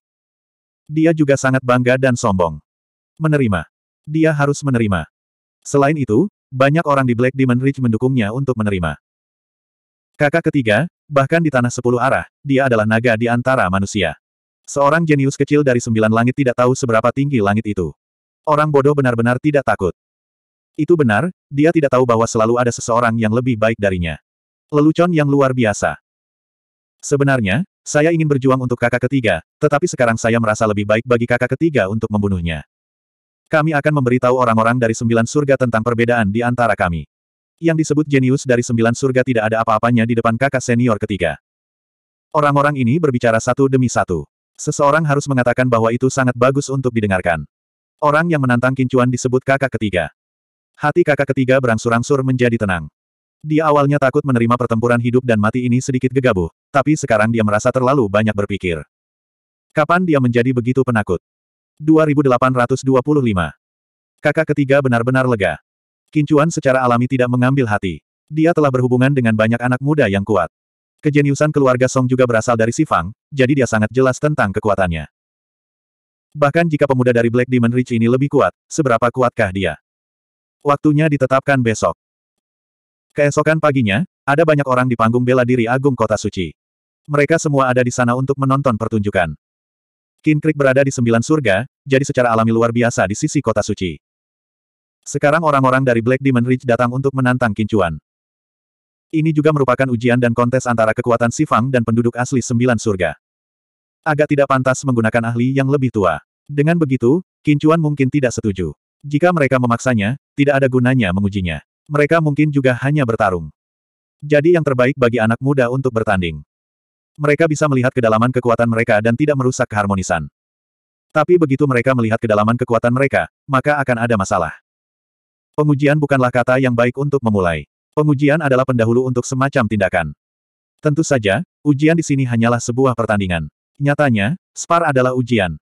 Dia juga sangat bangga dan sombong. Menerima. Dia harus menerima. Selain itu, banyak orang di Black Demon Ridge mendukungnya untuk menerima. Kakak ketiga, bahkan di tanah sepuluh arah, dia adalah naga di antara manusia. Seorang jenius kecil dari sembilan langit tidak tahu seberapa tinggi langit itu. Orang bodoh benar-benar tidak takut. Itu benar, dia tidak tahu bahwa selalu ada seseorang yang lebih baik darinya. Lelucon yang luar biasa. Sebenarnya, saya ingin berjuang untuk kakak ketiga, tetapi sekarang saya merasa lebih baik bagi kakak ketiga untuk membunuhnya. Kami akan memberitahu orang-orang dari sembilan surga tentang perbedaan di antara kami. Yang disebut jenius dari sembilan surga tidak ada apa-apanya di depan kakak senior ketiga. Orang-orang ini berbicara satu demi satu. Seseorang harus mengatakan bahwa itu sangat bagus untuk didengarkan. Orang yang menantang kincuan disebut kakak ketiga. Hati kakak ketiga berangsur-angsur menjadi tenang. Dia awalnya takut menerima pertempuran hidup dan mati ini sedikit gegabah, tapi sekarang dia merasa terlalu banyak berpikir. Kapan dia menjadi begitu penakut? 2825. Kakak ketiga benar-benar lega. Kincuan secara alami tidak mengambil hati. Dia telah berhubungan dengan banyak anak muda yang kuat. Kejeniusan keluarga Song juga berasal dari Sifang, jadi dia sangat jelas tentang kekuatannya. Bahkan jika pemuda dari Black Demon Ridge ini lebih kuat, seberapa kuatkah dia? Waktunya ditetapkan besok. Keesokan paginya, ada banyak orang di panggung bela diri Agung Kota Suci. Mereka semua ada di sana untuk menonton pertunjukan. Kinkrik berada di sembilan surga, jadi secara alami luar biasa di sisi kota suci. Sekarang orang-orang dari Black Demon Ridge datang untuk menantang Kincuan. Ini juga merupakan ujian dan kontes antara kekuatan Sifang dan penduduk asli sembilan surga. Agak tidak pantas menggunakan ahli yang lebih tua. Dengan begitu, Kincuan mungkin tidak setuju. Jika mereka memaksanya, tidak ada gunanya mengujinya. Mereka mungkin juga hanya bertarung. Jadi yang terbaik bagi anak muda untuk bertanding. Mereka bisa melihat kedalaman kekuatan mereka dan tidak merusak keharmonisan. Tapi begitu mereka melihat kedalaman kekuatan mereka, maka akan ada masalah. Pengujian bukanlah kata yang baik untuk memulai. Pengujian adalah pendahulu untuk semacam tindakan. Tentu saja, ujian di sini hanyalah sebuah pertandingan. Nyatanya, SPAR adalah ujian.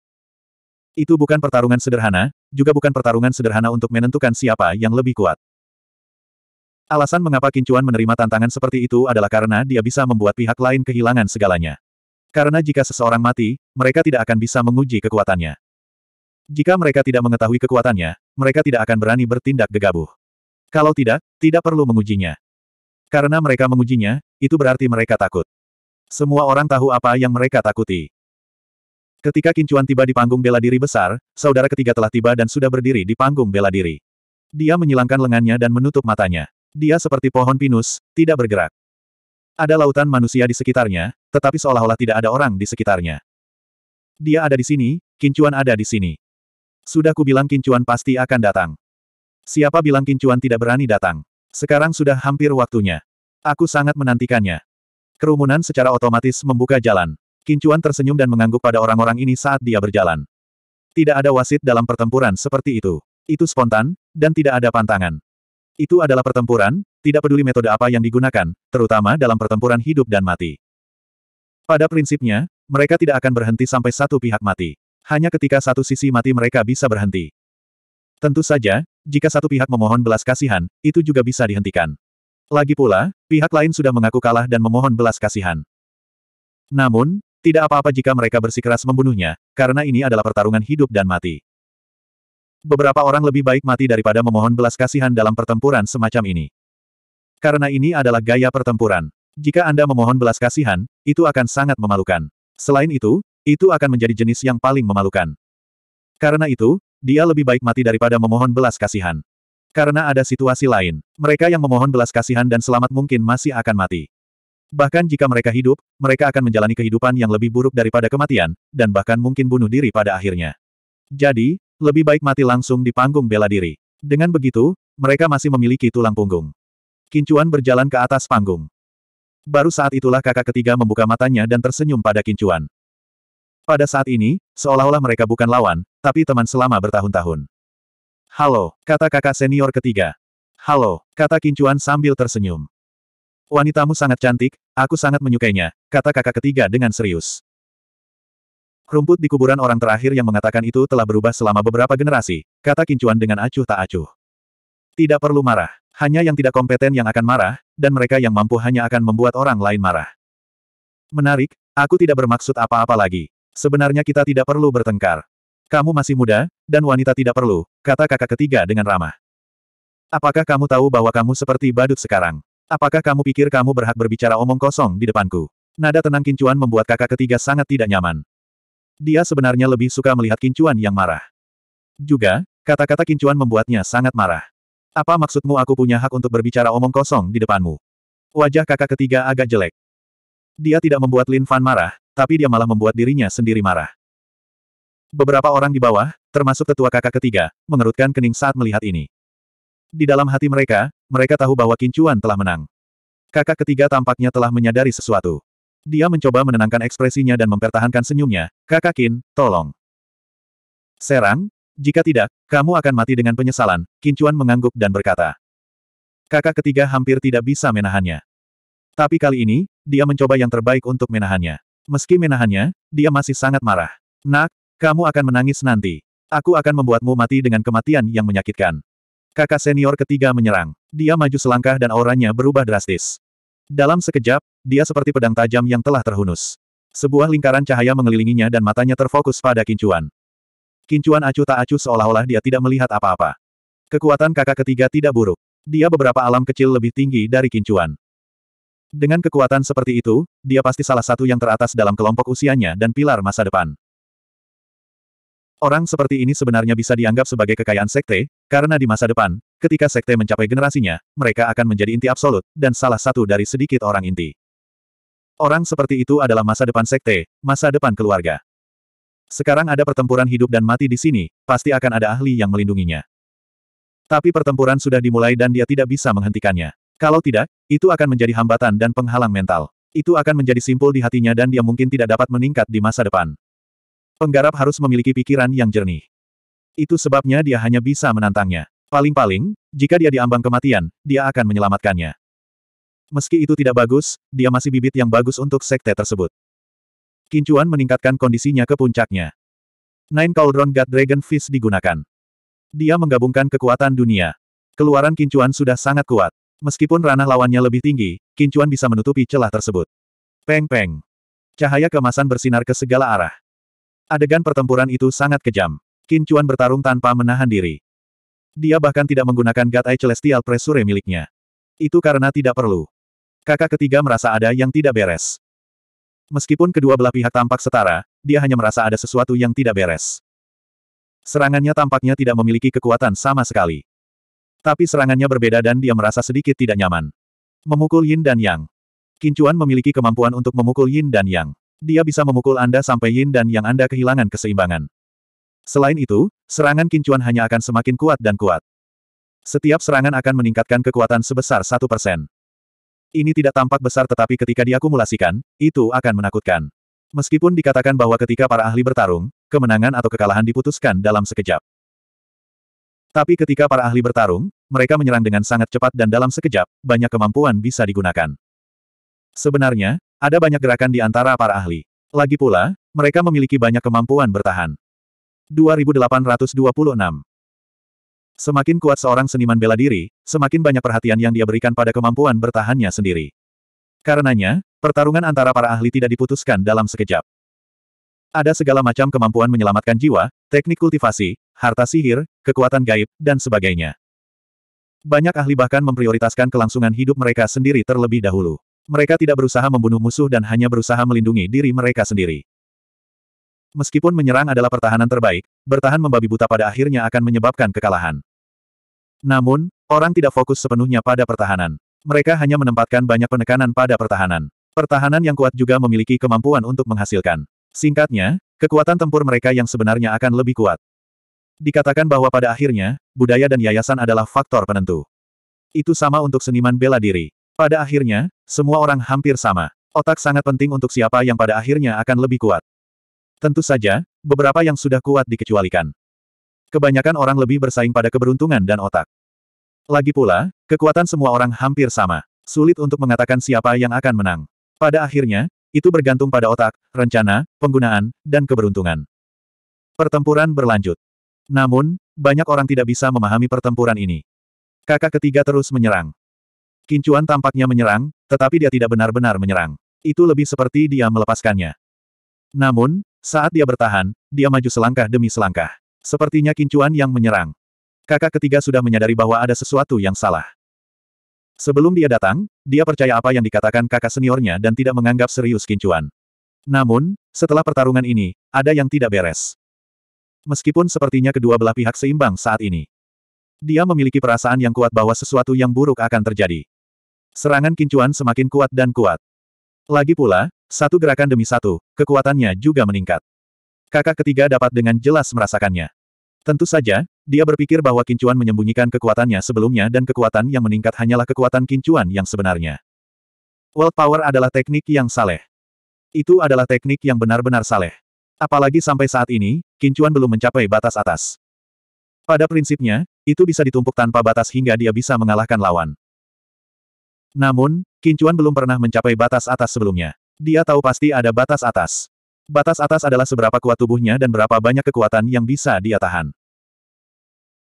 Itu bukan pertarungan sederhana, juga bukan pertarungan sederhana untuk menentukan siapa yang lebih kuat. Alasan mengapa Kincuan menerima tantangan seperti itu adalah karena dia bisa membuat pihak lain kehilangan segalanya. Karena jika seseorang mati, mereka tidak akan bisa menguji kekuatannya. Jika mereka tidak mengetahui kekuatannya, mereka tidak akan berani bertindak gegabah. Kalau tidak, tidak perlu mengujinya. Karena mereka mengujinya, itu berarti mereka takut. Semua orang tahu apa yang mereka takuti. Ketika Kincuan tiba di panggung bela diri besar, saudara ketiga telah tiba dan sudah berdiri di panggung bela diri. Dia menyilangkan lengannya dan menutup matanya. Dia seperti pohon pinus, tidak bergerak. Ada lautan manusia di sekitarnya, tetapi seolah-olah tidak ada orang di sekitarnya. Dia ada di sini, Kincuan ada di sini. Sudah kubilang Kincuan pasti akan datang. Siapa bilang Kincuan tidak berani datang? Sekarang sudah hampir waktunya. Aku sangat menantikannya. Kerumunan secara otomatis membuka jalan. Kincuan tersenyum dan mengangguk pada orang-orang ini saat dia berjalan. Tidak ada wasit dalam pertempuran seperti itu. Itu spontan, dan tidak ada pantangan. Itu adalah pertempuran, tidak peduli metode apa yang digunakan, terutama dalam pertempuran hidup dan mati. Pada prinsipnya, mereka tidak akan berhenti sampai satu pihak mati. Hanya ketika satu sisi mati mereka bisa berhenti. Tentu saja, jika satu pihak memohon belas kasihan, itu juga bisa dihentikan. Lagi pula, pihak lain sudah mengaku kalah dan memohon belas kasihan. Namun, tidak apa-apa jika mereka bersikeras membunuhnya, karena ini adalah pertarungan hidup dan mati. Beberapa orang lebih baik mati daripada memohon belas kasihan dalam pertempuran semacam ini. Karena ini adalah gaya pertempuran. Jika Anda memohon belas kasihan, itu akan sangat memalukan. Selain itu, itu akan menjadi jenis yang paling memalukan. Karena itu, dia lebih baik mati daripada memohon belas kasihan. Karena ada situasi lain, mereka yang memohon belas kasihan dan selamat mungkin masih akan mati. Bahkan jika mereka hidup, mereka akan menjalani kehidupan yang lebih buruk daripada kematian, dan bahkan mungkin bunuh diri pada akhirnya. Jadi, lebih baik mati langsung di panggung bela diri. Dengan begitu, mereka masih memiliki tulang punggung. Kincuan berjalan ke atas panggung. Baru saat itulah kakak ketiga membuka matanya dan tersenyum pada Kincuan. Pada saat ini, seolah-olah mereka bukan lawan, tapi teman selama bertahun-tahun. Halo, kata kakak senior ketiga. Halo, kata Kincuan sambil tersenyum. Wanitamu sangat cantik, aku sangat menyukainya, kata kakak ketiga dengan serius. Rumput di kuburan orang terakhir yang mengatakan itu telah berubah selama beberapa generasi, kata Kincuan dengan acuh tak acuh. Tidak perlu marah. Hanya yang tidak kompeten yang akan marah, dan mereka yang mampu hanya akan membuat orang lain marah. Menarik, aku tidak bermaksud apa-apa lagi. Sebenarnya kita tidak perlu bertengkar. Kamu masih muda, dan wanita tidak perlu, kata kakak ketiga dengan ramah. Apakah kamu tahu bahwa kamu seperti badut sekarang? Apakah kamu pikir kamu berhak berbicara omong kosong di depanku? Nada tenang Kincuan membuat kakak ketiga sangat tidak nyaman. Dia sebenarnya lebih suka melihat kincuan yang marah. Juga, kata-kata kincuan membuatnya sangat marah. Apa maksudmu aku punya hak untuk berbicara omong kosong di depanmu? Wajah kakak ketiga agak jelek. Dia tidak membuat Lin Fan marah, tapi dia malah membuat dirinya sendiri marah. Beberapa orang di bawah, termasuk tetua kakak ketiga, mengerutkan kening saat melihat ini. Di dalam hati mereka, mereka tahu bahwa Kincuan telah menang. Kakak ketiga tampaknya telah menyadari sesuatu. Dia mencoba menenangkan ekspresinya dan mempertahankan senyumnya, kakak Kin, tolong. Serang, jika tidak, kamu akan mati dengan penyesalan, Kincuan mengangguk dan berkata. Kakak ketiga hampir tidak bisa menahannya. Tapi kali ini, dia mencoba yang terbaik untuk menahannya. Meski menahannya, dia masih sangat marah. Nak, kamu akan menangis nanti. Aku akan membuatmu mati dengan kematian yang menyakitkan. Kakak senior ketiga menyerang. Dia maju selangkah dan auranya berubah drastis. Dalam sekejap, dia seperti pedang tajam yang telah terhunus. Sebuah lingkaran cahaya mengelilinginya dan matanya terfokus pada kincuan. Kincuan acuh tak acuh seolah-olah dia tidak melihat apa-apa. Kekuatan kakak ketiga tidak buruk. Dia beberapa alam kecil lebih tinggi dari kincuan. Dengan kekuatan seperti itu, dia pasti salah satu yang teratas dalam kelompok usianya dan pilar masa depan. Orang seperti ini sebenarnya bisa dianggap sebagai kekayaan sekte, karena di masa depan, ketika sekte mencapai generasinya, mereka akan menjadi inti absolut, dan salah satu dari sedikit orang inti. Orang seperti itu adalah masa depan sekte, masa depan keluarga. Sekarang ada pertempuran hidup dan mati di sini, pasti akan ada ahli yang melindunginya. Tapi pertempuran sudah dimulai dan dia tidak bisa menghentikannya. Kalau tidak, itu akan menjadi hambatan dan penghalang mental. Itu akan menjadi simpul di hatinya dan dia mungkin tidak dapat meningkat di masa depan. Penggarap harus memiliki pikiran yang jernih. Itu sebabnya dia hanya bisa menantangnya. Paling-paling, jika dia diambang kematian, dia akan menyelamatkannya. Meski itu tidak bagus, dia masih bibit yang bagus untuk sekte tersebut. Kincuan meningkatkan kondisinya ke puncaknya. Nine Cauldron God Dragon Fist digunakan. Dia menggabungkan kekuatan dunia. Keluaran Kincuan sudah sangat kuat. Meskipun ranah lawannya lebih tinggi, Kincuan bisa menutupi celah tersebut. Peng-peng. Cahaya kemasan bersinar ke segala arah. Adegan pertempuran itu sangat kejam. Qin Chuan bertarung tanpa menahan diri. Dia bahkan tidak menggunakan Gat Eye Celestial Pressure miliknya. Itu karena tidak perlu. Kakak ketiga merasa ada yang tidak beres. Meskipun kedua belah pihak tampak setara, dia hanya merasa ada sesuatu yang tidak beres. Serangannya tampaknya tidak memiliki kekuatan sama sekali. Tapi serangannya berbeda dan dia merasa sedikit tidak nyaman. Memukul Yin dan Yang. Kincuan memiliki kemampuan untuk memukul Yin dan Yang dia bisa memukul Anda sampai yin dan yang Anda kehilangan keseimbangan. Selain itu, serangan kincuan hanya akan semakin kuat dan kuat. Setiap serangan akan meningkatkan kekuatan sebesar satu persen. Ini tidak tampak besar tetapi ketika diakumulasikan, itu akan menakutkan. Meskipun dikatakan bahwa ketika para ahli bertarung, kemenangan atau kekalahan diputuskan dalam sekejap. Tapi ketika para ahli bertarung, mereka menyerang dengan sangat cepat dan dalam sekejap, banyak kemampuan bisa digunakan. Sebenarnya, ada banyak gerakan di antara para ahli. Lagi pula, mereka memiliki banyak kemampuan bertahan. 2826 Semakin kuat seorang seniman bela diri, semakin banyak perhatian yang dia berikan pada kemampuan bertahannya sendiri. Karenanya, pertarungan antara para ahli tidak diputuskan dalam sekejap. Ada segala macam kemampuan menyelamatkan jiwa, teknik kultivasi, harta sihir, kekuatan gaib, dan sebagainya. Banyak ahli bahkan memprioritaskan kelangsungan hidup mereka sendiri terlebih dahulu. Mereka tidak berusaha membunuh musuh dan hanya berusaha melindungi diri mereka sendiri. Meskipun menyerang adalah pertahanan terbaik, bertahan membabi buta pada akhirnya akan menyebabkan kekalahan. Namun, orang tidak fokus sepenuhnya pada pertahanan. Mereka hanya menempatkan banyak penekanan pada pertahanan. Pertahanan yang kuat juga memiliki kemampuan untuk menghasilkan. Singkatnya, kekuatan tempur mereka yang sebenarnya akan lebih kuat. Dikatakan bahwa pada akhirnya, budaya dan yayasan adalah faktor penentu. Itu sama untuk seniman bela diri. Pada akhirnya, semua orang hampir sama. Otak sangat penting untuk siapa yang pada akhirnya akan lebih kuat. Tentu saja, beberapa yang sudah kuat dikecualikan. Kebanyakan orang lebih bersaing pada keberuntungan dan otak. Lagi pula, kekuatan semua orang hampir sama. Sulit untuk mengatakan siapa yang akan menang. Pada akhirnya, itu bergantung pada otak, rencana, penggunaan, dan keberuntungan. Pertempuran berlanjut. Namun, banyak orang tidak bisa memahami pertempuran ini. Kakak ketiga terus menyerang. Kincuan tampaknya menyerang, tetapi dia tidak benar-benar menyerang. Itu lebih seperti dia melepaskannya. Namun, saat dia bertahan, dia maju selangkah demi selangkah. Sepertinya Kincuan yang menyerang. Kakak ketiga sudah menyadari bahwa ada sesuatu yang salah. Sebelum dia datang, dia percaya apa yang dikatakan kakak seniornya dan tidak menganggap serius Kincuan. Namun, setelah pertarungan ini, ada yang tidak beres. Meskipun sepertinya kedua belah pihak seimbang saat ini. Dia memiliki perasaan yang kuat bahwa sesuatu yang buruk akan terjadi. Serangan kincuan semakin kuat dan kuat. Lagi pula, satu gerakan demi satu, kekuatannya juga meningkat. Kakak ketiga dapat dengan jelas merasakannya. Tentu saja, dia berpikir bahwa kincuan menyembunyikan kekuatannya sebelumnya dan kekuatan yang meningkat hanyalah kekuatan kincuan yang sebenarnya. World Power adalah teknik yang saleh. Itu adalah teknik yang benar-benar saleh. Apalagi sampai saat ini, kincuan belum mencapai batas atas. Pada prinsipnya, itu bisa ditumpuk tanpa batas hingga dia bisa mengalahkan lawan. Namun, Kincuan belum pernah mencapai batas atas sebelumnya. Dia tahu pasti ada batas atas. Batas atas adalah seberapa kuat tubuhnya dan berapa banyak kekuatan yang bisa dia tahan.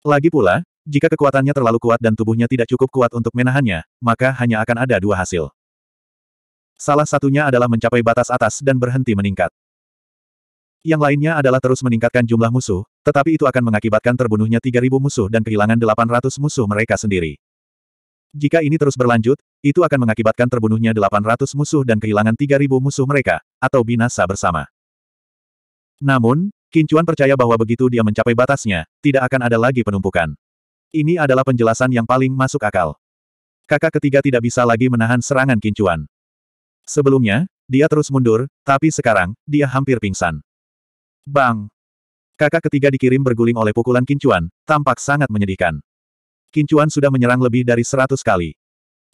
Lagi pula, jika kekuatannya terlalu kuat dan tubuhnya tidak cukup kuat untuk menahannya, maka hanya akan ada dua hasil. Salah satunya adalah mencapai batas atas dan berhenti meningkat. Yang lainnya adalah terus meningkatkan jumlah musuh, tetapi itu akan mengakibatkan terbunuhnya 3.000 musuh dan kehilangan 800 musuh mereka sendiri. Jika ini terus berlanjut, itu akan mengakibatkan terbunuhnya 800 musuh dan kehilangan 3.000 musuh mereka, atau binasa bersama. Namun, Kincuan percaya bahwa begitu dia mencapai batasnya, tidak akan ada lagi penumpukan. Ini adalah penjelasan yang paling masuk akal. Kakak ketiga tidak bisa lagi menahan serangan Kincuan. Sebelumnya, dia terus mundur, tapi sekarang, dia hampir pingsan. Bang! Kakak ketiga dikirim berguling oleh pukulan Kincuan, tampak sangat menyedihkan. Kincuan sudah menyerang lebih dari seratus kali.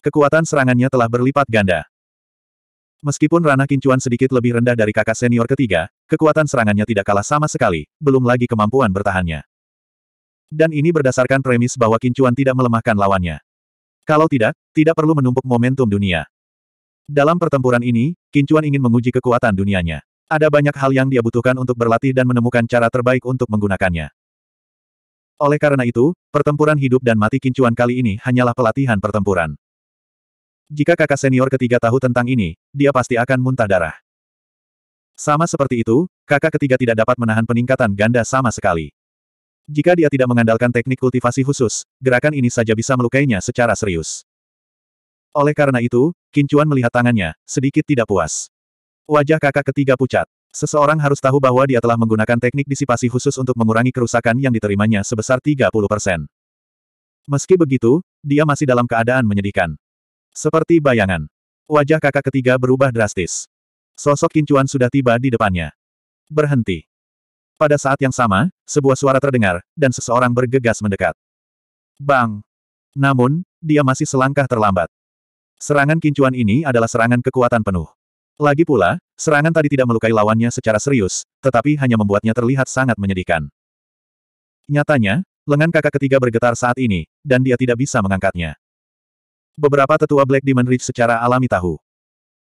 Kekuatan serangannya telah berlipat ganda. Meskipun ranah Kincuan sedikit lebih rendah dari kakak senior ketiga, kekuatan serangannya tidak kalah sama sekali, belum lagi kemampuan bertahannya. Dan ini berdasarkan premis bahwa Kincuan tidak melemahkan lawannya. Kalau tidak, tidak perlu menumpuk momentum dunia. Dalam pertempuran ini, Kincuan ingin menguji kekuatan dunianya. Ada banyak hal yang dia butuhkan untuk berlatih dan menemukan cara terbaik untuk menggunakannya. Oleh karena itu, pertempuran hidup dan mati kincuan kali ini hanyalah pelatihan pertempuran. Jika kakak senior ketiga tahu tentang ini, dia pasti akan muntah darah. Sama seperti itu, kakak ketiga tidak dapat menahan peningkatan ganda sama sekali. Jika dia tidak mengandalkan teknik kultivasi khusus, gerakan ini saja bisa melukainya secara serius. Oleh karena itu, Kincuan melihat tangannya, sedikit tidak puas. Wajah kakak ketiga pucat. Seseorang harus tahu bahwa dia telah menggunakan teknik disipasi khusus untuk mengurangi kerusakan yang diterimanya sebesar 30 persen. Meski begitu, dia masih dalam keadaan menyedihkan. Seperti bayangan. Wajah kakak ketiga berubah drastis. Sosok kincuan sudah tiba di depannya. Berhenti. Pada saat yang sama, sebuah suara terdengar, dan seseorang bergegas mendekat. Bang! Namun, dia masih selangkah terlambat. Serangan kincuan ini adalah serangan kekuatan penuh. Lagi pula, serangan tadi tidak melukai lawannya secara serius, tetapi hanya membuatnya terlihat sangat menyedihkan. Nyatanya, lengan kakak ketiga bergetar saat ini, dan dia tidak bisa mengangkatnya. Beberapa tetua Black Demon Ridge secara alami tahu.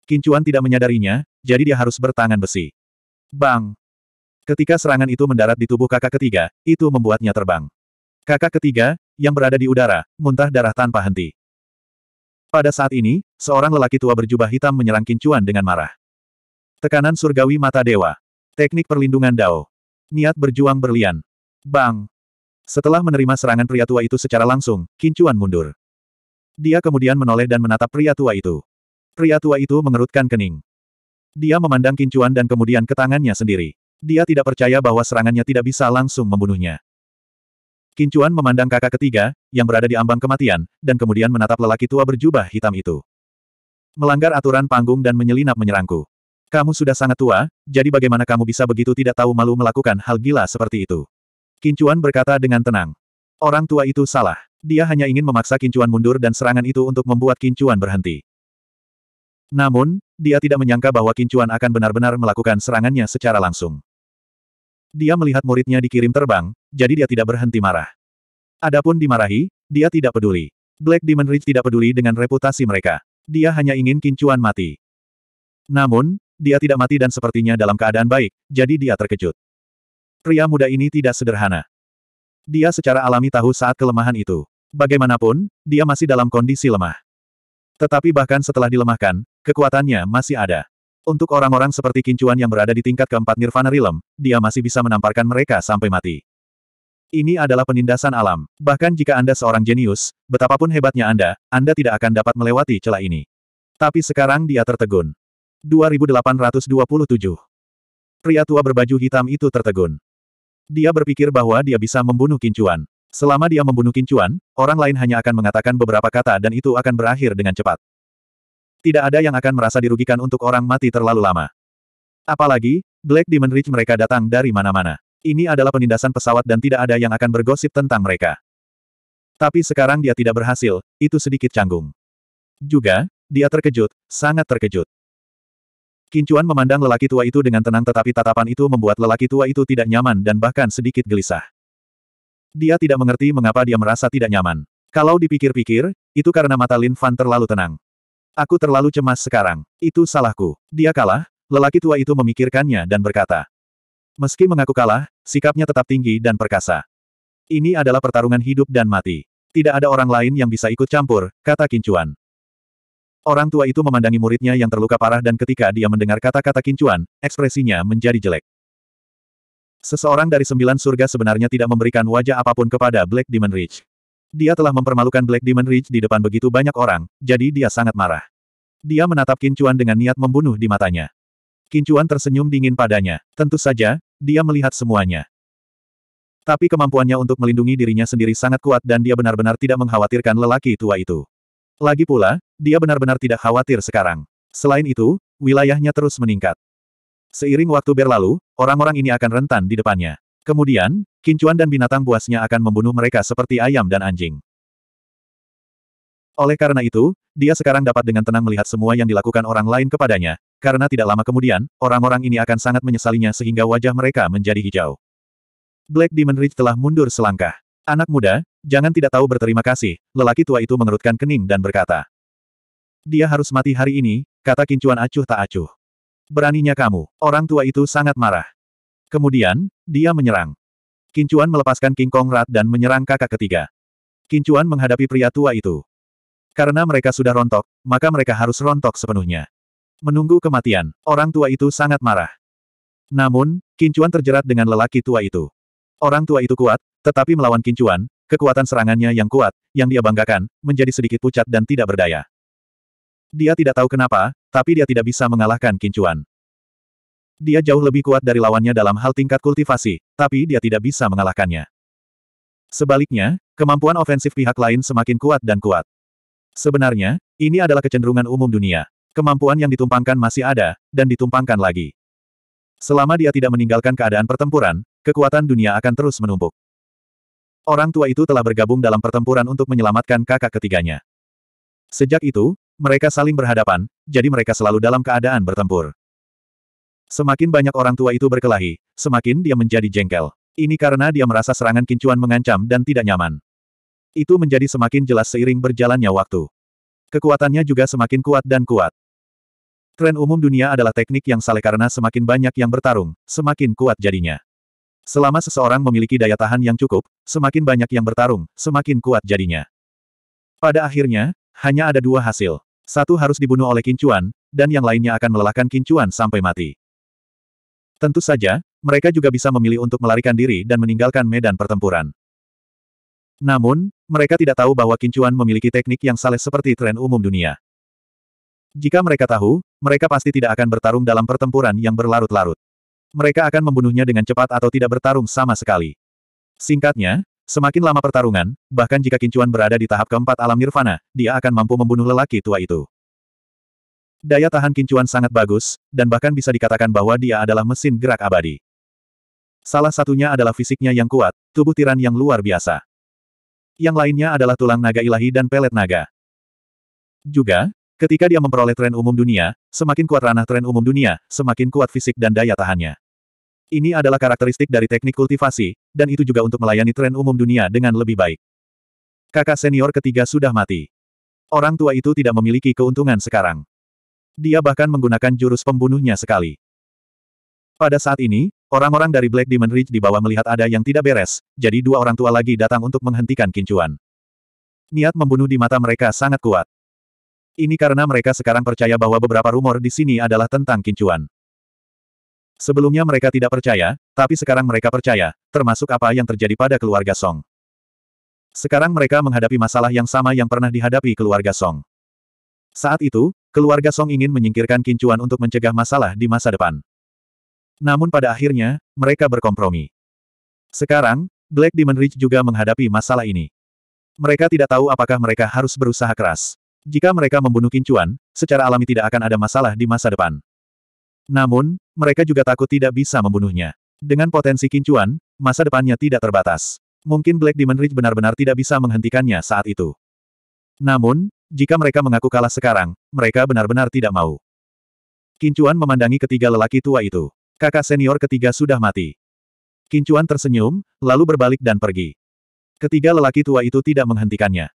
Kincuan tidak menyadarinya, jadi dia harus bertangan besi. Bang! Ketika serangan itu mendarat di tubuh kakak ketiga, itu membuatnya terbang. Kakak ketiga, yang berada di udara, muntah darah tanpa henti. Pada saat ini, seorang lelaki tua berjubah hitam menyerang Kincuan dengan marah. Tekanan surgawi mata dewa. Teknik perlindungan Dao. Niat berjuang berlian. Bang! Setelah menerima serangan pria tua itu secara langsung, Kincuan mundur. Dia kemudian menoleh dan menatap pria tua itu. Pria tua itu mengerutkan kening. Dia memandang Kincuan dan kemudian ke tangannya sendiri. Dia tidak percaya bahwa serangannya tidak bisa langsung membunuhnya. Kincuan memandang kakak ketiga, yang berada di ambang kematian, dan kemudian menatap lelaki tua berjubah hitam itu. Melanggar aturan panggung dan menyelinap menyerangku. Kamu sudah sangat tua, jadi bagaimana kamu bisa begitu tidak tahu malu melakukan hal gila seperti itu? Kincuan berkata dengan tenang. Orang tua itu salah. Dia hanya ingin memaksa Kincuan mundur dan serangan itu untuk membuat Kincuan berhenti. Namun, dia tidak menyangka bahwa Kincuan akan benar-benar melakukan serangannya secara langsung dia melihat muridnya dikirim terbang, jadi dia tidak berhenti marah. Adapun dimarahi, dia tidak peduli. Black Demon Ridge tidak peduli dengan reputasi mereka. Dia hanya ingin Kincuan mati. Namun, dia tidak mati dan sepertinya dalam keadaan baik, jadi dia terkejut. Pria muda ini tidak sederhana. Dia secara alami tahu saat kelemahan itu. Bagaimanapun, dia masih dalam kondisi lemah. Tetapi bahkan setelah dilemahkan, kekuatannya masih ada. Untuk orang-orang seperti Kincuan yang berada di tingkat keempat Nirvana Realm, dia masih bisa menamparkan mereka sampai mati. Ini adalah penindasan alam. Bahkan jika Anda seorang jenius, betapapun hebatnya Anda, Anda tidak akan dapat melewati celah ini. Tapi sekarang dia tertegun. 2827. Pria tua berbaju hitam itu tertegun. Dia berpikir bahwa dia bisa membunuh Kincuan. Selama dia membunuh Kincuan, orang lain hanya akan mengatakan beberapa kata dan itu akan berakhir dengan cepat tidak ada yang akan merasa dirugikan untuk orang mati terlalu lama. Apalagi, Black Demon Ridge mereka datang dari mana-mana. Ini adalah penindasan pesawat dan tidak ada yang akan bergosip tentang mereka. Tapi sekarang dia tidak berhasil, itu sedikit canggung. Juga, dia terkejut, sangat terkejut. Kincuan memandang lelaki tua itu dengan tenang tetapi tatapan itu membuat lelaki tua itu tidak nyaman dan bahkan sedikit gelisah. Dia tidak mengerti mengapa dia merasa tidak nyaman. Kalau dipikir-pikir, itu karena mata Lin Fan terlalu tenang. Aku terlalu cemas sekarang. Itu salahku. Dia kalah, lelaki tua itu memikirkannya dan berkata. Meski mengaku kalah, sikapnya tetap tinggi dan perkasa. Ini adalah pertarungan hidup dan mati. Tidak ada orang lain yang bisa ikut campur, kata Kincuan. Orang tua itu memandangi muridnya yang terluka parah dan ketika dia mendengar kata-kata Kincuan, ekspresinya menjadi jelek. Seseorang dari sembilan surga sebenarnya tidak memberikan wajah apapun kepada Black Demon Ridge. Dia telah mempermalukan Black Demon Ridge di depan begitu banyak orang, jadi dia sangat marah. Dia menatap Kincuan dengan niat membunuh di matanya. Kincuan tersenyum dingin padanya. Tentu saja, dia melihat semuanya. Tapi kemampuannya untuk melindungi dirinya sendiri sangat kuat dan dia benar-benar tidak mengkhawatirkan lelaki tua itu. Lagi pula, dia benar-benar tidak khawatir sekarang. Selain itu, wilayahnya terus meningkat. Seiring waktu berlalu, orang-orang ini akan rentan di depannya. Kemudian, Kincuan dan binatang buasnya akan membunuh mereka seperti ayam dan anjing. Oleh karena itu, dia sekarang dapat dengan tenang melihat semua yang dilakukan orang lain kepadanya, karena tidak lama kemudian, orang-orang ini akan sangat menyesalinya sehingga wajah mereka menjadi hijau. Black Demon Ridge telah mundur selangkah. Anak muda, jangan tidak tahu berterima kasih, lelaki tua itu mengerutkan kening dan berkata. Dia harus mati hari ini, kata kincuan acuh tak acuh. Beraninya kamu, orang tua itu sangat marah. Kemudian, dia menyerang. Kincuan melepaskan King Kong Rat dan menyerang kakak ketiga. Kincuan menghadapi pria tua itu. Karena mereka sudah rontok, maka mereka harus rontok sepenuhnya. Menunggu kematian, orang tua itu sangat marah. Namun, Kincuan terjerat dengan lelaki tua itu. Orang tua itu kuat, tetapi melawan Kincuan, kekuatan serangannya yang kuat, yang dia banggakan, menjadi sedikit pucat dan tidak berdaya. Dia tidak tahu kenapa, tapi dia tidak bisa mengalahkan Kincuan. Dia jauh lebih kuat dari lawannya dalam hal tingkat kultivasi, tapi dia tidak bisa mengalahkannya. Sebaliknya, kemampuan ofensif pihak lain semakin kuat dan kuat. Sebenarnya, ini adalah kecenderungan umum dunia. Kemampuan yang ditumpangkan masih ada, dan ditumpangkan lagi. Selama dia tidak meninggalkan keadaan pertempuran, kekuatan dunia akan terus menumpuk. Orang tua itu telah bergabung dalam pertempuran untuk menyelamatkan kakak ketiganya. Sejak itu, mereka saling berhadapan, jadi mereka selalu dalam keadaan bertempur. Semakin banyak orang tua itu berkelahi, semakin dia menjadi jengkel. Ini karena dia merasa serangan kincuan mengancam dan tidak nyaman. Itu menjadi semakin jelas seiring berjalannya waktu. Kekuatannya juga semakin kuat dan kuat. Tren umum dunia adalah teknik yang saleh karena semakin banyak yang bertarung, semakin kuat jadinya. Selama seseorang memiliki daya tahan yang cukup, semakin banyak yang bertarung, semakin kuat jadinya. Pada akhirnya, hanya ada dua hasil. Satu harus dibunuh oleh kincuan, dan yang lainnya akan melelahkan kincuan sampai mati. Tentu saja, mereka juga bisa memilih untuk melarikan diri dan meninggalkan medan pertempuran. Namun, mereka tidak tahu bahwa Kincuan memiliki teknik yang saleh seperti tren umum dunia. Jika mereka tahu, mereka pasti tidak akan bertarung dalam pertempuran yang berlarut-larut. Mereka akan membunuhnya dengan cepat atau tidak bertarung sama sekali. Singkatnya, semakin lama pertarungan, bahkan jika Kincuan berada di tahap keempat alam nirvana, dia akan mampu membunuh lelaki tua itu. Daya tahan kincuan sangat bagus, dan bahkan bisa dikatakan bahwa dia adalah mesin gerak abadi. Salah satunya adalah fisiknya yang kuat, tubuh tiran yang luar biasa. Yang lainnya adalah tulang naga ilahi dan pelet naga. Juga, ketika dia memperoleh tren umum dunia, semakin kuat ranah tren umum dunia, semakin kuat fisik dan daya tahannya. Ini adalah karakteristik dari teknik kultivasi, dan itu juga untuk melayani tren umum dunia dengan lebih baik. Kakak senior ketiga sudah mati. Orang tua itu tidak memiliki keuntungan sekarang. Dia bahkan menggunakan jurus pembunuhnya sekali. Pada saat ini, orang-orang dari Black Demon Ridge di bawah melihat ada yang tidak beres, jadi dua orang tua lagi datang untuk menghentikan kincuan. Niat membunuh di mata mereka sangat kuat. Ini karena mereka sekarang percaya bahwa beberapa rumor di sini adalah tentang kincuan. Sebelumnya mereka tidak percaya, tapi sekarang mereka percaya, termasuk apa yang terjadi pada keluarga Song. Sekarang mereka menghadapi masalah yang sama yang pernah dihadapi keluarga Song. Saat itu, keluarga Song ingin menyingkirkan kincuan untuk mencegah masalah di masa depan. Namun pada akhirnya, mereka berkompromi. Sekarang, Black Demon Ridge juga menghadapi masalah ini. Mereka tidak tahu apakah mereka harus berusaha keras. Jika mereka membunuh kincuan, secara alami tidak akan ada masalah di masa depan. Namun, mereka juga takut tidak bisa membunuhnya. Dengan potensi kincuan, masa depannya tidak terbatas. Mungkin Black Demon Ridge benar-benar tidak bisa menghentikannya saat itu. Namun, jika mereka mengaku kalah sekarang, mereka benar-benar tidak mau. Kincuan memandangi ketiga lelaki tua itu. Kakak senior ketiga sudah mati. Kincuan tersenyum, lalu berbalik dan pergi. Ketiga lelaki tua itu tidak menghentikannya.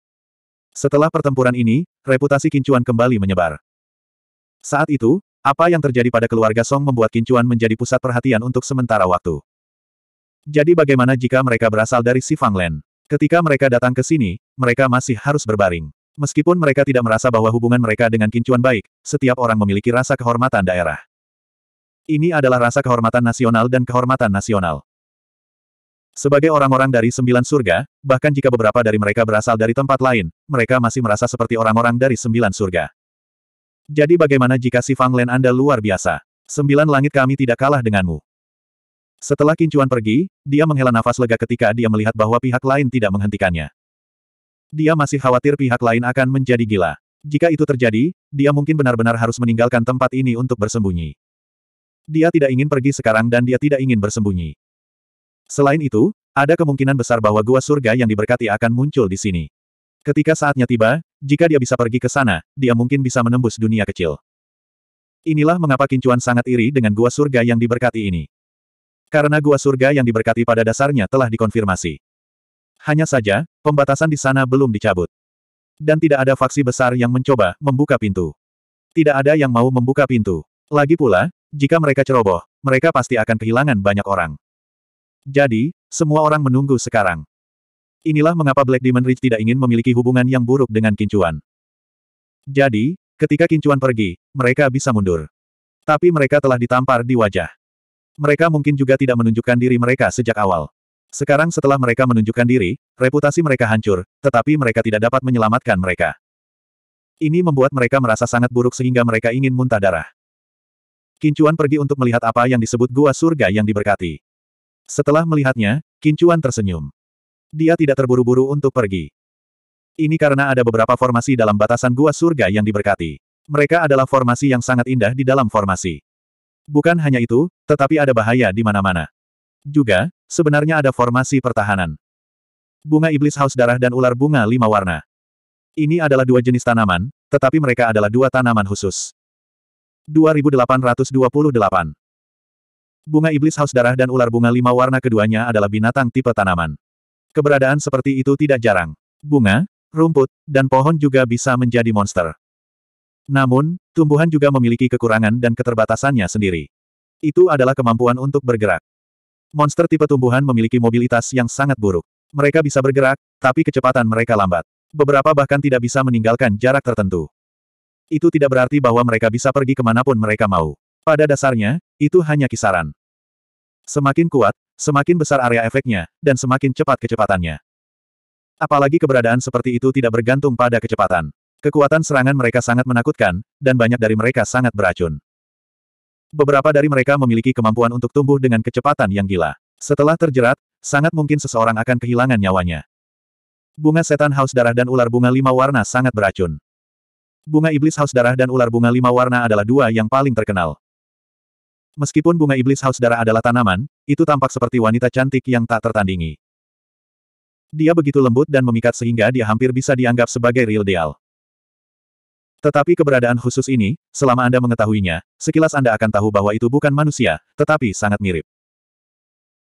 Setelah pertempuran ini, reputasi Kincuan kembali menyebar. Saat itu, apa yang terjadi pada keluarga Song membuat Kincuan menjadi pusat perhatian untuk sementara waktu. Jadi bagaimana jika mereka berasal dari Sifanglen? Ketika mereka datang ke sini, mereka masih harus berbaring. Meskipun mereka tidak merasa bahwa hubungan mereka dengan Kincuan baik, setiap orang memiliki rasa kehormatan daerah. Ini adalah rasa kehormatan nasional dan kehormatan nasional. Sebagai orang-orang dari sembilan surga, bahkan jika beberapa dari mereka berasal dari tempat lain, mereka masih merasa seperti orang-orang dari sembilan surga. Jadi bagaimana jika si Len Anda luar biasa? Sembilan langit kami tidak kalah denganmu. Setelah Kincuan pergi, dia menghela nafas lega ketika dia melihat bahwa pihak lain tidak menghentikannya. Dia masih khawatir pihak lain akan menjadi gila. Jika itu terjadi, dia mungkin benar-benar harus meninggalkan tempat ini untuk bersembunyi. Dia tidak ingin pergi sekarang dan dia tidak ingin bersembunyi. Selain itu, ada kemungkinan besar bahwa gua surga yang diberkati akan muncul di sini. Ketika saatnya tiba, jika dia bisa pergi ke sana, dia mungkin bisa menembus dunia kecil. Inilah mengapa Kincuan sangat iri dengan gua surga yang diberkati ini. Karena gua surga yang diberkati pada dasarnya telah dikonfirmasi. Hanya saja, pembatasan di sana belum dicabut. Dan tidak ada faksi besar yang mencoba membuka pintu. Tidak ada yang mau membuka pintu. Lagi pula, jika mereka ceroboh, mereka pasti akan kehilangan banyak orang. Jadi, semua orang menunggu sekarang. Inilah mengapa Black Demon Ridge tidak ingin memiliki hubungan yang buruk dengan Kincuan. Jadi, ketika Kincuan pergi, mereka bisa mundur. Tapi mereka telah ditampar di wajah. Mereka mungkin juga tidak menunjukkan diri mereka sejak awal. Sekarang setelah mereka menunjukkan diri, reputasi mereka hancur, tetapi mereka tidak dapat menyelamatkan mereka. Ini membuat mereka merasa sangat buruk sehingga mereka ingin muntah darah. Kincuan pergi untuk melihat apa yang disebut gua surga yang diberkati. Setelah melihatnya, Kincuan tersenyum. Dia tidak terburu-buru untuk pergi. Ini karena ada beberapa formasi dalam batasan gua surga yang diberkati. Mereka adalah formasi yang sangat indah di dalam formasi. Bukan hanya itu, tetapi ada bahaya di mana-mana. Juga, sebenarnya ada formasi pertahanan. Bunga iblis haus darah dan ular bunga lima warna. Ini adalah dua jenis tanaman, tetapi mereka adalah dua tanaman khusus. 2828 Bunga iblis haus darah dan ular bunga lima warna keduanya adalah binatang tipe tanaman. Keberadaan seperti itu tidak jarang. Bunga, rumput, dan pohon juga bisa menjadi monster. Namun, tumbuhan juga memiliki kekurangan dan keterbatasannya sendiri. Itu adalah kemampuan untuk bergerak. Monster tipe tumbuhan memiliki mobilitas yang sangat buruk. Mereka bisa bergerak, tapi kecepatan mereka lambat. Beberapa bahkan tidak bisa meninggalkan jarak tertentu. Itu tidak berarti bahwa mereka bisa pergi kemanapun mereka mau. Pada dasarnya, itu hanya kisaran. Semakin kuat, semakin besar area efeknya, dan semakin cepat kecepatannya. Apalagi keberadaan seperti itu tidak bergantung pada kecepatan. Kekuatan serangan mereka sangat menakutkan, dan banyak dari mereka sangat beracun. Beberapa dari mereka memiliki kemampuan untuk tumbuh dengan kecepatan yang gila. Setelah terjerat, sangat mungkin seseorang akan kehilangan nyawanya. Bunga setan haus darah dan ular bunga lima warna sangat beracun. Bunga iblis haus darah dan ular bunga lima warna adalah dua yang paling terkenal. Meskipun bunga iblis haus darah adalah tanaman, itu tampak seperti wanita cantik yang tak tertandingi. Dia begitu lembut dan memikat sehingga dia hampir bisa dianggap sebagai real deal. Tetapi keberadaan khusus ini, selama Anda mengetahuinya, sekilas Anda akan tahu bahwa itu bukan manusia, tetapi sangat mirip.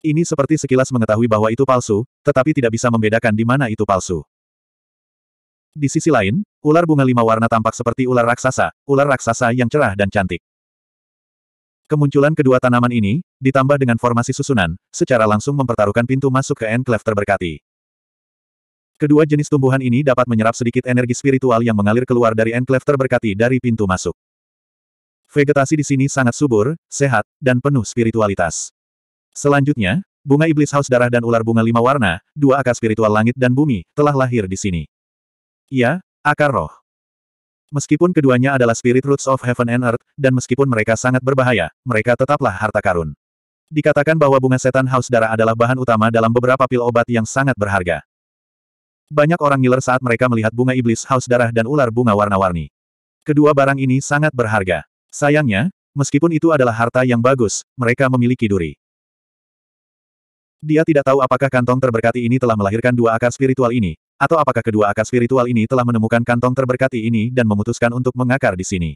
Ini seperti sekilas mengetahui bahwa itu palsu, tetapi tidak bisa membedakan di mana itu palsu. Di sisi lain, ular bunga lima warna tampak seperti ular raksasa, ular raksasa yang cerah dan cantik. Kemunculan kedua tanaman ini, ditambah dengan formasi susunan, secara langsung mempertaruhkan pintu masuk ke enclave terberkati. Kedua jenis tumbuhan ini dapat menyerap sedikit energi spiritual yang mengalir keluar dari enclave terberkati dari pintu masuk. Vegetasi di sini sangat subur, sehat, dan penuh spiritualitas. Selanjutnya, bunga iblis haus darah dan ular bunga lima warna, dua akar spiritual langit dan bumi, telah lahir di sini. Ia, ya, akar roh. Meskipun keduanya adalah spirit roots of heaven and earth, dan meskipun mereka sangat berbahaya, mereka tetaplah harta karun. Dikatakan bahwa bunga setan haus darah adalah bahan utama dalam beberapa pil obat yang sangat berharga. Banyak orang ngiler saat mereka melihat bunga iblis haus darah dan ular bunga warna-warni. Kedua barang ini sangat berharga. Sayangnya, meskipun itu adalah harta yang bagus, mereka memiliki duri. Dia tidak tahu apakah kantong terberkati ini telah melahirkan dua akar spiritual ini, atau apakah kedua akar spiritual ini telah menemukan kantong terberkati ini dan memutuskan untuk mengakar di sini.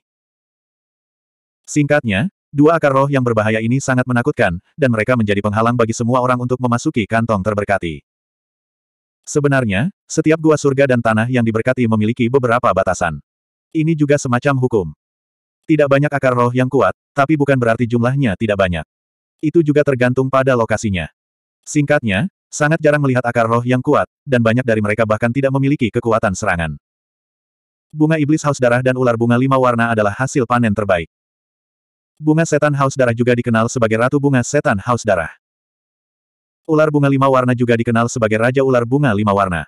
Singkatnya, dua akar roh yang berbahaya ini sangat menakutkan, dan mereka menjadi penghalang bagi semua orang untuk memasuki kantong terberkati. Sebenarnya, setiap gua surga dan tanah yang diberkati memiliki beberapa batasan. Ini juga semacam hukum. Tidak banyak akar roh yang kuat, tapi bukan berarti jumlahnya tidak banyak. Itu juga tergantung pada lokasinya. Singkatnya, sangat jarang melihat akar roh yang kuat, dan banyak dari mereka bahkan tidak memiliki kekuatan serangan. Bunga iblis haus darah dan ular bunga lima warna adalah hasil panen terbaik. Bunga setan haus darah juga dikenal sebagai ratu bunga setan haus darah. Ular bunga lima warna juga dikenal sebagai Raja Ular Bunga Lima Warna.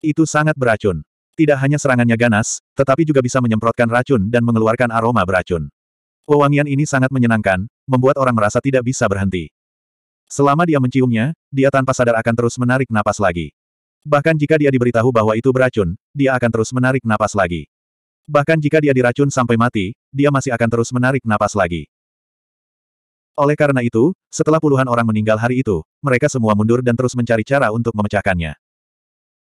Itu sangat beracun. Tidak hanya serangannya ganas, tetapi juga bisa menyemprotkan racun dan mengeluarkan aroma beracun. Wewangian ini sangat menyenangkan, membuat orang merasa tidak bisa berhenti. Selama dia menciumnya, dia tanpa sadar akan terus menarik napas lagi. Bahkan jika dia diberitahu bahwa itu beracun, dia akan terus menarik napas lagi. Bahkan jika dia diracun sampai mati, dia masih akan terus menarik napas lagi. Oleh karena itu, setelah puluhan orang meninggal hari itu, mereka semua mundur dan terus mencari cara untuk memecahkannya.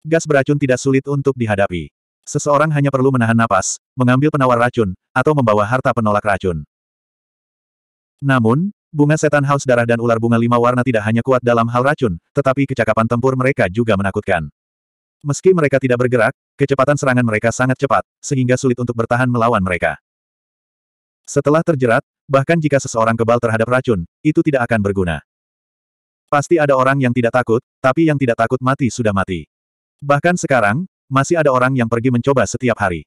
Gas beracun tidak sulit untuk dihadapi. Seseorang hanya perlu menahan napas, mengambil penawar racun, atau membawa harta penolak racun. Namun, bunga setan haus darah dan ular bunga lima warna tidak hanya kuat dalam hal racun, tetapi kecakapan tempur mereka juga menakutkan. Meski mereka tidak bergerak, kecepatan serangan mereka sangat cepat, sehingga sulit untuk bertahan melawan mereka. Setelah terjerat, Bahkan jika seseorang kebal terhadap racun, itu tidak akan berguna. Pasti ada orang yang tidak takut, tapi yang tidak takut mati sudah mati. Bahkan sekarang, masih ada orang yang pergi mencoba setiap hari.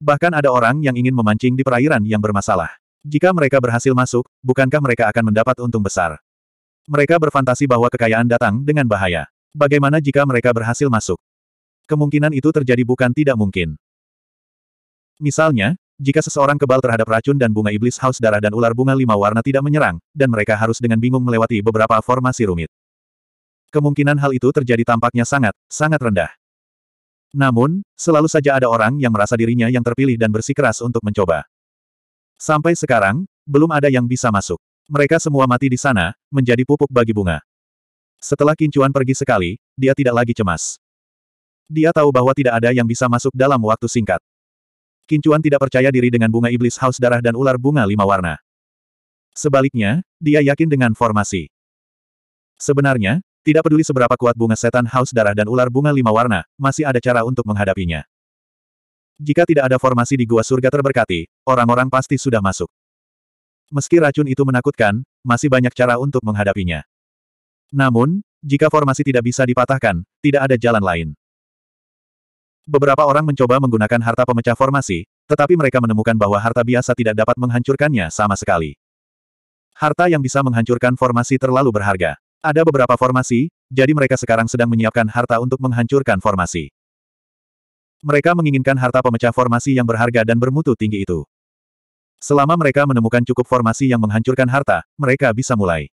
Bahkan ada orang yang ingin memancing di perairan yang bermasalah. Jika mereka berhasil masuk, bukankah mereka akan mendapat untung besar? Mereka berfantasi bahwa kekayaan datang dengan bahaya. Bagaimana jika mereka berhasil masuk? Kemungkinan itu terjadi bukan tidak mungkin. Misalnya, jika seseorang kebal terhadap racun dan bunga iblis haus darah dan ular bunga lima warna tidak menyerang, dan mereka harus dengan bingung melewati beberapa formasi rumit. Kemungkinan hal itu terjadi tampaknya sangat, sangat rendah. Namun, selalu saja ada orang yang merasa dirinya yang terpilih dan bersikeras untuk mencoba. Sampai sekarang, belum ada yang bisa masuk. Mereka semua mati di sana, menjadi pupuk bagi bunga. Setelah Kincuan pergi sekali, dia tidak lagi cemas. Dia tahu bahwa tidak ada yang bisa masuk dalam waktu singkat. Kincuan tidak percaya diri dengan bunga iblis haus darah dan ular bunga lima warna. Sebaliknya, dia yakin dengan formasi. Sebenarnya, tidak peduli seberapa kuat bunga setan haus darah dan ular bunga lima warna, masih ada cara untuk menghadapinya. Jika tidak ada formasi di gua surga terberkati, orang-orang pasti sudah masuk. Meski racun itu menakutkan, masih banyak cara untuk menghadapinya. Namun, jika formasi tidak bisa dipatahkan, tidak ada jalan lain. Beberapa orang mencoba menggunakan harta pemecah formasi, tetapi mereka menemukan bahwa harta biasa tidak dapat menghancurkannya sama sekali. Harta yang bisa menghancurkan formasi terlalu berharga. Ada beberapa formasi, jadi mereka sekarang sedang menyiapkan harta untuk menghancurkan formasi. Mereka menginginkan harta pemecah formasi yang berharga dan bermutu tinggi itu. Selama mereka menemukan cukup formasi yang menghancurkan harta, mereka bisa mulai.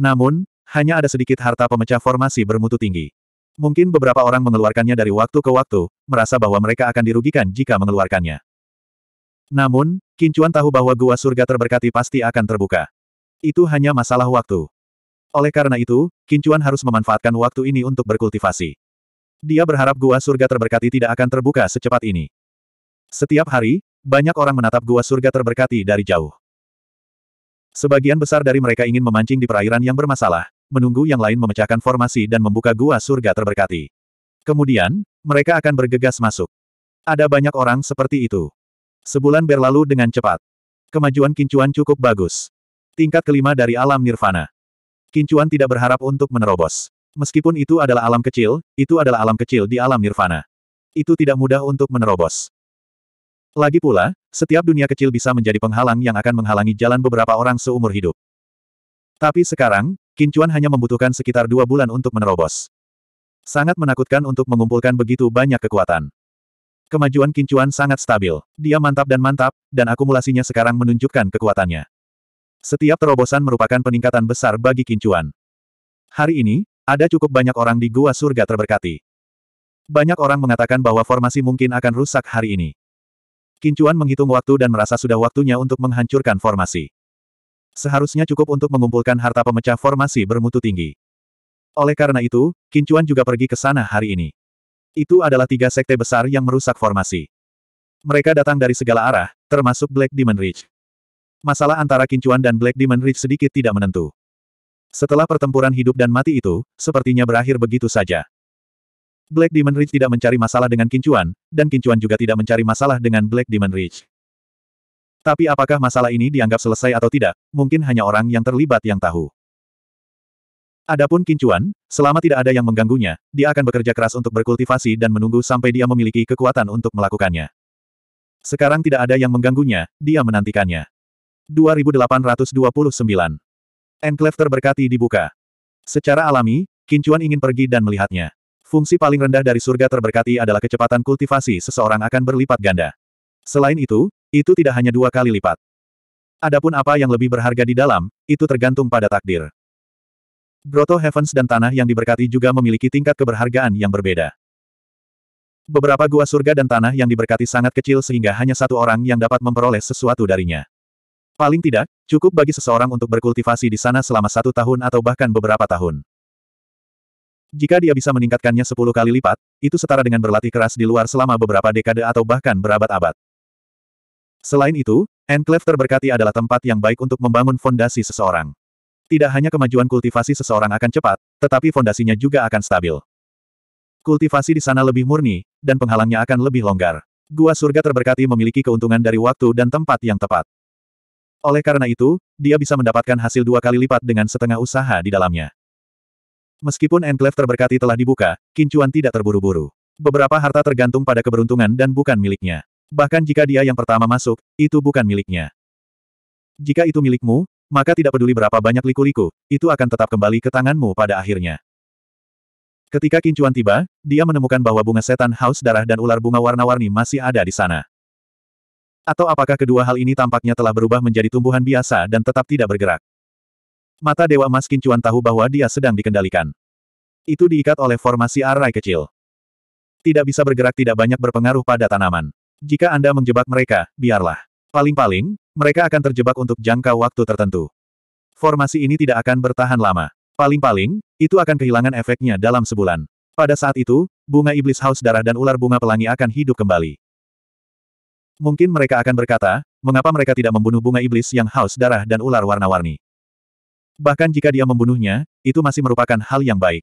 Namun, hanya ada sedikit harta pemecah formasi bermutu tinggi. Mungkin beberapa orang mengeluarkannya dari waktu ke waktu, merasa bahwa mereka akan dirugikan jika mengeluarkannya. Namun, Kincuan tahu bahwa gua surga terberkati pasti akan terbuka. Itu hanya masalah waktu. Oleh karena itu, Kincuan harus memanfaatkan waktu ini untuk berkultivasi. Dia berharap gua surga terberkati tidak akan terbuka secepat ini. Setiap hari, banyak orang menatap gua surga terberkati dari jauh. Sebagian besar dari mereka ingin memancing di perairan yang bermasalah, menunggu yang lain memecahkan formasi dan membuka gua surga terberkati. Kemudian, mereka akan bergegas masuk. Ada banyak orang seperti itu. Sebulan berlalu dengan cepat. Kemajuan Kincuan cukup bagus. Tingkat kelima dari alam nirvana. Kincuan tidak berharap untuk menerobos. Meskipun itu adalah alam kecil, itu adalah alam kecil di alam nirvana. Itu tidak mudah untuk menerobos. Lagi pula, setiap dunia kecil bisa menjadi penghalang yang akan menghalangi jalan beberapa orang seumur hidup. Tapi sekarang, Kincuan hanya membutuhkan sekitar dua bulan untuk menerobos. Sangat menakutkan untuk mengumpulkan begitu banyak kekuatan. Kemajuan Kincuan sangat stabil. Dia mantap dan mantap, dan akumulasinya sekarang menunjukkan kekuatannya. Setiap terobosan merupakan peningkatan besar bagi Kincuan. Hari ini, ada cukup banyak orang di Gua Surga terberkati. Banyak orang mengatakan bahwa formasi mungkin akan rusak hari ini. Kincuan menghitung waktu dan merasa sudah waktunya untuk menghancurkan formasi. Seharusnya cukup untuk mengumpulkan harta pemecah formasi bermutu tinggi. Oleh karena itu, Kincuan juga pergi ke sana hari ini. Itu adalah tiga sekte besar yang merusak formasi. Mereka datang dari segala arah, termasuk Black Demon Ridge. Masalah antara Kincuan dan Black Demon Ridge sedikit tidak menentu. Setelah pertempuran hidup dan mati itu, sepertinya berakhir begitu saja. Black Demon Ridge tidak mencari masalah dengan Kincuan, dan Kincuan juga tidak mencari masalah dengan Black Demon Ridge. Tapi apakah masalah ini dianggap selesai atau tidak, mungkin hanya orang yang terlibat yang tahu. Adapun Kincuan, selama tidak ada yang mengganggunya, dia akan bekerja keras untuk berkultivasi dan menunggu sampai dia memiliki kekuatan untuk melakukannya. Sekarang tidak ada yang mengganggunya, dia menantikannya. 2829 Enclave terberkati dibuka. Secara alami, Kincuan ingin pergi dan melihatnya. Fungsi paling rendah dari surga terberkati adalah kecepatan kultivasi seseorang akan berlipat ganda. Selain itu, itu tidak hanya dua kali lipat. Adapun apa yang lebih berharga di dalam, itu tergantung pada takdir. Broto Heavens dan tanah yang diberkati juga memiliki tingkat keberhargaan yang berbeda. Beberapa gua surga dan tanah yang diberkati sangat kecil sehingga hanya satu orang yang dapat memperoleh sesuatu darinya. Paling tidak, cukup bagi seseorang untuk berkultivasi di sana selama satu tahun atau bahkan beberapa tahun. Jika dia bisa meningkatkannya sepuluh kali lipat, itu setara dengan berlatih keras di luar selama beberapa dekade atau bahkan berabad-abad. Selain itu, Enclave terberkati adalah tempat yang baik untuk membangun fondasi seseorang. Tidak hanya kemajuan kultivasi seseorang akan cepat, tetapi fondasinya juga akan stabil. Kultivasi di sana lebih murni, dan penghalangnya akan lebih longgar. Gua surga terberkati memiliki keuntungan dari waktu dan tempat yang tepat. Oleh karena itu, dia bisa mendapatkan hasil dua kali lipat dengan setengah usaha di dalamnya. Meskipun Enclave terberkati telah dibuka, kincuan tidak terburu-buru. Beberapa harta tergantung pada keberuntungan dan bukan miliknya. Bahkan jika dia yang pertama masuk, itu bukan miliknya. Jika itu milikmu, maka tidak peduli berapa banyak liku-liku, itu akan tetap kembali ke tanganmu pada akhirnya. Ketika Kincuan tiba, dia menemukan bahwa bunga setan haus darah dan ular bunga warna-warni masih ada di sana. Atau apakah kedua hal ini tampaknya telah berubah menjadi tumbuhan biasa dan tetap tidak bergerak? Mata Dewa Mas Kincuan tahu bahwa dia sedang dikendalikan. Itu diikat oleh formasi arai kecil. Tidak bisa bergerak tidak banyak berpengaruh pada tanaman. Jika Anda menjebak mereka, biarlah. Paling-paling, mereka akan terjebak untuk jangka waktu tertentu. Formasi ini tidak akan bertahan lama. Paling-paling, itu akan kehilangan efeknya dalam sebulan. Pada saat itu, bunga iblis haus darah dan ular bunga pelangi akan hidup kembali. Mungkin mereka akan berkata, mengapa mereka tidak membunuh bunga iblis yang haus darah dan ular warna-warni. Bahkan jika dia membunuhnya, itu masih merupakan hal yang baik.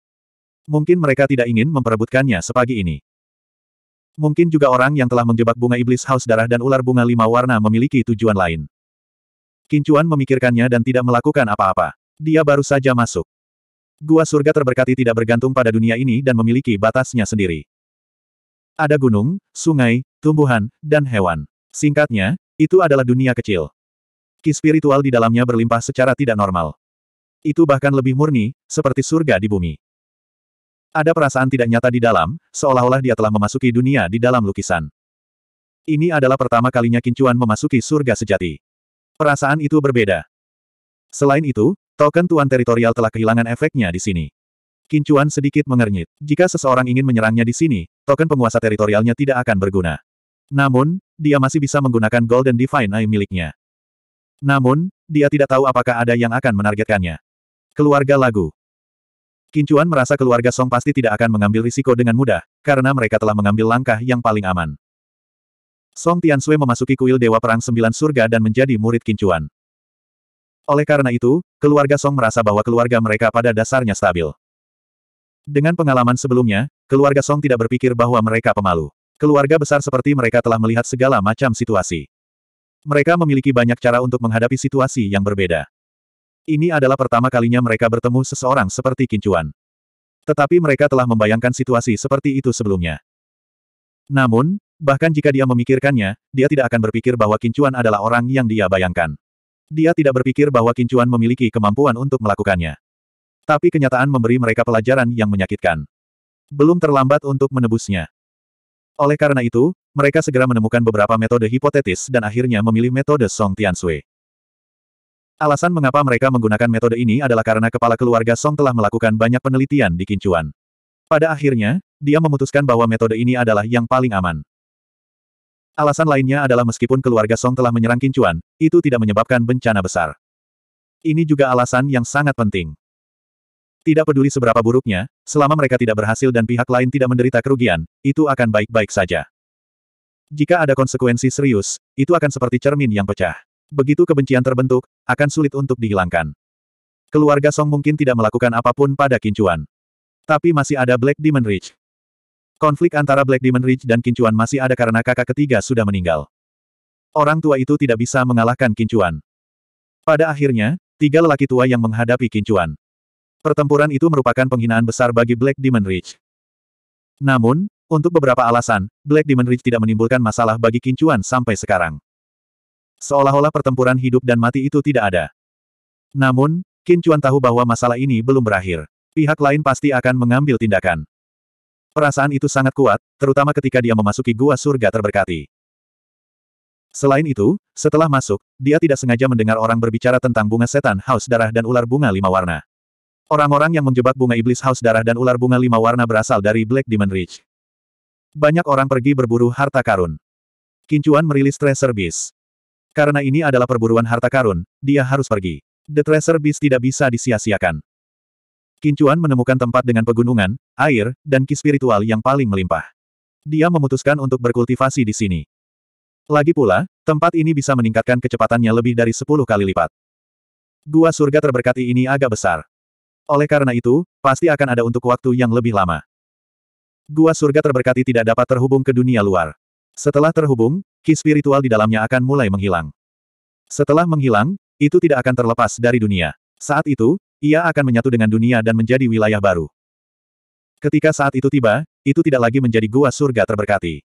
Mungkin mereka tidak ingin memperebutkannya sepagi ini. Mungkin juga orang yang telah menjebak bunga iblis haus darah dan ular bunga lima warna memiliki tujuan lain. Kincuan memikirkannya dan tidak melakukan apa-apa. Dia baru saja masuk. Gua surga terberkati tidak bergantung pada dunia ini dan memiliki batasnya sendiri. Ada gunung, sungai, tumbuhan, dan hewan. Singkatnya, itu adalah dunia kecil. Ki spiritual di dalamnya berlimpah secara tidak normal. Itu bahkan lebih murni, seperti surga di bumi. Ada perasaan tidak nyata di dalam, seolah-olah dia telah memasuki dunia di dalam lukisan. Ini adalah pertama kalinya Kincuan memasuki surga sejati. Perasaan itu berbeda. Selain itu, token tuan teritorial telah kehilangan efeknya di sini. Kincuan sedikit mengernyit. Jika seseorang ingin menyerangnya di sini, token penguasa teritorialnya tidak akan berguna. Namun, dia masih bisa menggunakan Golden Divine Eye miliknya. Namun, dia tidak tahu apakah ada yang akan menargetkannya. Keluarga lagu. Kincuan merasa keluarga Song pasti tidak akan mengambil risiko dengan mudah, karena mereka telah mengambil langkah yang paling aman. Song Sui memasuki kuil Dewa Perang Sembilan Surga dan menjadi murid Kincuan. Oleh karena itu, keluarga Song merasa bahwa keluarga mereka pada dasarnya stabil. Dengan pengalaman sebelumnya, keluarga Song tidak berpikir bahwa mereka pemalu. Keluarga besar seperti mereka telah melihat segala macam situasi. Mereka memiliki banyak cara untuk menghadapi situasi yang berbeda. Ini adalah pertama kalinya mereka bertemu seseorang seperti Kincuan. Tetapi mereka telah membayangkan situasi seperti itu sebelumnya. Namun, bahkan jika dia memikirkannya, dia tidak akan berpikir bahwa Kincuan adalah orang yang dia bayangkan. Dia tidak berpikir bahwa Kincuan memiliki kemampuan untuk melakukannya. Tapi kenyataan memberi mereka pelajaran yang menyakitkan. Belum terlambat untuk menebusnya. Oleh karena itu, mereka segera menemukan beberapa metode hipotetis dan akhirnya memilih metode Song Tian Sui. Alasan mengapa mereka menggunakan metode ini adalah karena kepala keluarga Song telah melakukan banyak penelitian di Kincuan. Pada akhirnya, dia memutuskan bahwa metode ini adalah yang paling aman. Alasan lainnya adalah meskipun keluarga Song telah menyerang Kincuan, itu tidak menyebabkan bencana besar. Ini juga alasan yang sangat penting. Tidak peduli seberapa buruknya, selama mereka tidak berhasil dan pihak lain tidak menderita kerugian, itu akan baik-baik saja. Jika ada konsekuensi serius, itu akan seperti cermin yang pecah. Begitu kebencian terbentuk, akan sulit untuk dihilangkan. Keluarga Song mungkin tidak melakukan apapun pada Kincuan. Tapi masih ada Black Demon Ridge. Konflik antara Black Demon Ridge dan Kincuan masih ada karena kakak ketiga sudah meninggal. Orang tua itu tidak bisa mengalahkan Kincuan. Pada akhirnya, tiga lelaki tua yang menghadapi Kincuan. Pertempuran itu merupakan penghinaan besar bagi Black Demon Ridge. Namun, untuk beberapa alasan, Black Demon Ridge tidak menimbulkan masalah bagi Kincuan sampai sekarang. Seolah-olah pertempuran hidup dan mati itu tidak ada. Namun, Qin Chuan tahu bahwa masalah ini belum berakhir. Pihak lain pasti akan mengambil tindakan. Perasaan itu sangat kuat, terutama ketika dia memasuki gua surga terberkati. Selain itu, setelah masuk, dia tidak sengaja mendengar orang berbicara tentang bunga setan haus darah dan ular bunga lima warna. Orang-orang yang menjebak bunga iblis haus darah dan ular bunga lima warna berasal dari Black Demon Ridge. Banyak orang pergi berburu harta karun. Kincuan merilis Tracer Beast. Karena ini adalah perburuan harta karun, dia harus pergi. The Treasure Beast tidak bisa disia-siakan. Kincuan menemukan tempat dengan pegunungan, air, dan ki spiritual yang paling melimpah. Dia memutuskan untuk berkultivasi di sini. Lagi pula, tempat ini bisa meningkatkan kecepatannya lebih dari 10 kali lipat. Gua surga terberkati ini agak besar. Oleh karena itu, pasti akan ada untuk waktu yang lebih lama. Gua surga terberkati tidak dapat terhubung ke dunia luar. Setelah terhubung, ki spiritual di dalamnya akan mulai menghilang. Setelah menghilang, itu tidak akan terlepas dari dunia. Saat itu, ia akan menyatu dengan dunia dan menjadi wilayah baru. Ketika saat itu tiba, itu tidak lagi menjadi gua surga terberkati.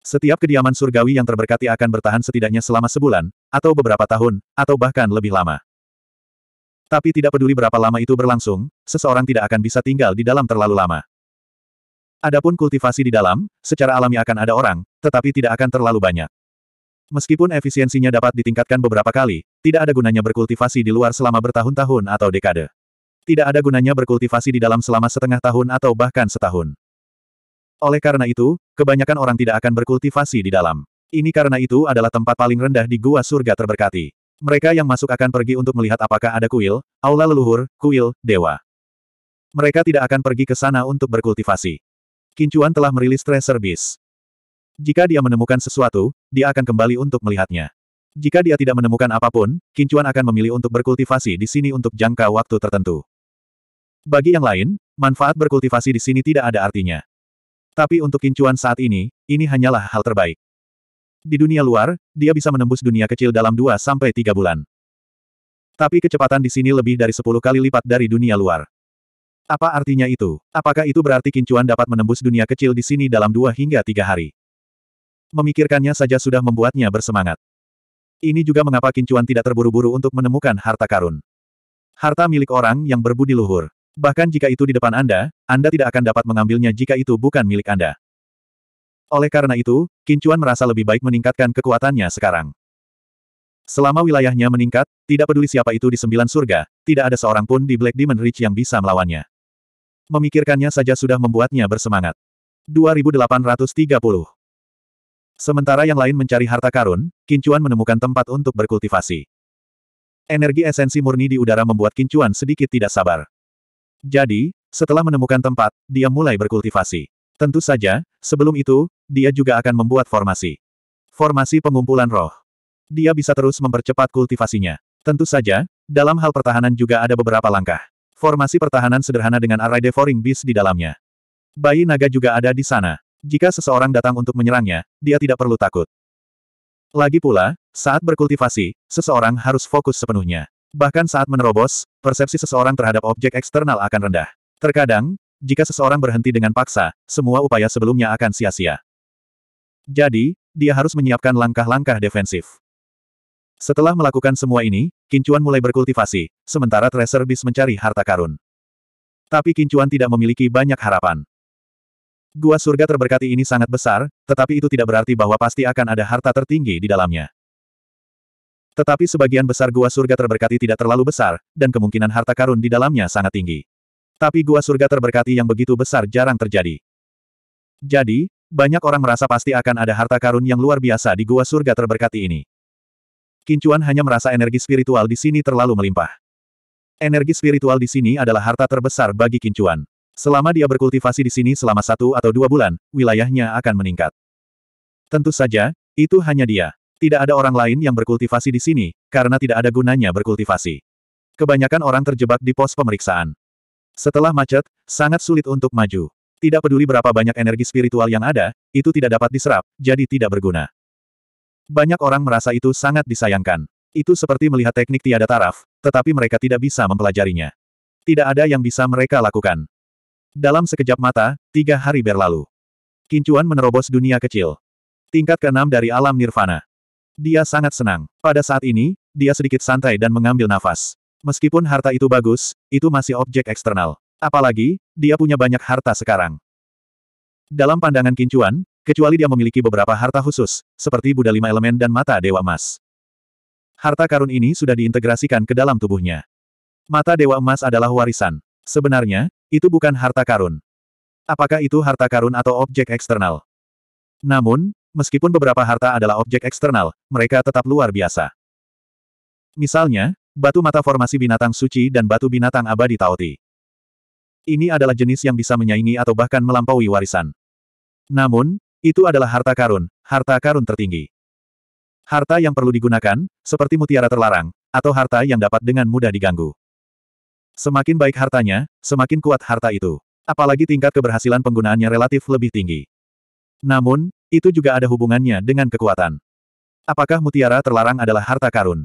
Setiap kediaman surgawi yang terberkati akan bertahan setidaknya selama sebulan, atau beberapa tahun, atau bahkan lebih lama. Tapi tidak peduli berapa lama itu berlangsung, seseorang tidak akan bisa tinggal di dalam terlalu lama. Adapun kultivasi di dalam, secara alami akan ada orang, tetapi tidak akan terlalu banyak. Meskipun efisiensinya dapat ditingkatkan beberapa kali, tidak ada gunanya berkultivasi di luar selama bertahun-tahun atau dekade. Tidak ada gunanya berkultivasi di dalam selama setengah tahun atau bahkan setahun. Oleh karena itu, kebanyakan orang tidak akan berkultivasi di dalam. Ini karena itu adalah tempat paling rendah di gua surga terberkati. Mereka yang masuk akan pergi untuk melihat apakah ada kuil, aula leluhur, kuil, dewa. Mereka tidak akan pergi ke sana untuk berkultivasi. Kincuan telah merilis tracer beast. Jika dia menemukan sesuatu, dia akan kembali untuk melihatnya. Jika dia tidak menemukan apapun, Kincuan akan memilih untuk berkultivasi di sini untuk jangka waktu tertentu. Bagi yang lain, manfaat berkultivasi di sini tidak ada artinya. Tapi untuk Kincuan saat ini, ini hanyalah hal terbaik. Di dunia luar, dia bisa menembus dunia kecil dalam 2-3 bulan. Tapi kecepatan di sini lebih dari 10 kali lipat dari dunia luar. Apa artinya itu? Apakah itu berarti kincuan dapat menembus dunia kecil di sini dalam dua hingga tiga hari? Memikirkannya saja sudah membuatnya bersemangat. Ini juga mengapa kincuan tidak terburu-buru untuk menemukan harta karun. Harta milik orang yang berbudi luhur. Bahkan jika itu di depan Anda, Anda tidak akan dapat mengambilnya jika itu bukan milik Anda. Oleh karena itu, Kincuan merasa lebih baik meningkatkan kekuatannya sekarang. Selama wilayahnya meningkat, tidak peduli siapa itu di sembilan surga, tidak ada seorang pun di Black Demon Ridge yang bisa melawannya. Memikirkannya saja sudah membuatnya bersemangat. 2830 Sementara yang lain mencari harta karun, Kincuan menemukan tempat untuk berkultivasi. Energi esensi murni di udara membuat Kincuan sedikit tidak sabar. Jadi, setelah menemukan tempat, dia mulai berkultivasi. Tentu saja, sebelum itu, dia juga akan membuat formasi. Formasi pengumpulan roh. Dia bisa terus mempercepat kultivasinya. Tentu saja, dalam hal pertahanan juga ada beberapa langkah. Formasi pertahanan sederhana dengan Array Devouring Beast di dalamnya. Bayi naga juga ada di sana. Jika seseorang datang untuk menyerangnya, dia tidak perlu takut. Lagi pula, saat berkultivasi, seseorang harus fokus sepenuhnya. Bahkan saat menerobos, persepsi seseorang terhadap objek eksternal akan rendah. Terkadang, jika seseorang berhenti dengan paksa, semua upaya sebelumnya akan sia-sia. Jadi, dia harus menyiapkan langkah-langkah defensif. Setelah melakukan semua ini, Kincuan mulai berkultivasi, sementara Tracer Beast mencari harta karun. Tapi Kincuan tidak memiliki banyak harapan. Gua surga terberkati ini sangat besar, tetapi itu tidak berarti bahwa pasti akan ada harta tertinggi di dalamnya. Tetapi sebagian besar gua surga terberkati tidak terlalu besar, dan kemungkinan harta karun di dalamnya sangat tinggi. Tapi gua surga terberkati yang begitu besar jarang terjadi. Jadi, banyak orang merasa pasti akan ada harta karun yang luar biasa di gua surga terberkati ini. Kincuan hanya merasa energi spiritual di sini terlalu melimpah. Energi spiritual di sini adalah harta terbesar bagi Kincuan. Selama dia berkultivasi di sini selama satu atau dua bulan, wilayahnya akan meningkat. Tentu saja, itu hanya dia. Tidak ada orang lain yang berkultivasi di sini, karena tidak ada gunanya berkultivasi. Kebanyakan orang terjebak di pos pemeriksaan. Setelah macet, sangat sulit untuk maju. Tidak peduli berapa banyak energi spiritual yang ada, itu tidak dapat diserap, jadi tidak berguna. Banyak orang merasa itu sangat disayangkan. Itu seperti melihat teknik tiada taraf, tetapi mereka tidak bisa mempelajarinya. Tidak ada yang bisa mereka lakukan. Dalam sekejap mata, tiga hari berlalu. Kincuan menerobos dunia kecil. Tingkat keenam dari alam nirvana. Dia sangat senang. Pada saat ini, dia sedikit santai dan mengambil nafas. Meskipun harta itu bagus, itu masih objek eksternal. Apalagi, dia punya banyak harta sekarang. Dalam pandangan Kincuan, Kecuali dia memiliki beberapa harta khusus, seperti Buddha Lima Elemen dan Mata Dewa Emas. Harta karun ini sudah diintegrasikan ke dalam tubuhnya. Mata Dewa Emas adalah warisan. Sebenarnya, itu bukan harta karun. Apakah itu harta karun atau objek eksternal? Namun, meskipun beberapa harta adalah objek eksternal, mereka tetap luar biasa. Misalnya, batu mata formasi binatang suci dan batu binatang abadi Taoti. Ini adalah jenis yang bisa menyaingi atau bahkan melampaui warisan. Namun, itu adalah harta karun, harta karun tertinggi. Harta yang perlu digunakan, seperti mutiara terlarang, atau harta yang dapat dengan mudah diganggu. Semakin baik hartanya, semakin kuat harta itu. Apalagi tingkat keberhasilan penggunaannya relatif lebih tinggi. Namun, itu juga ada hubungannya dengan kekuatan. Apakah mutiara terlarang adalah harta karun?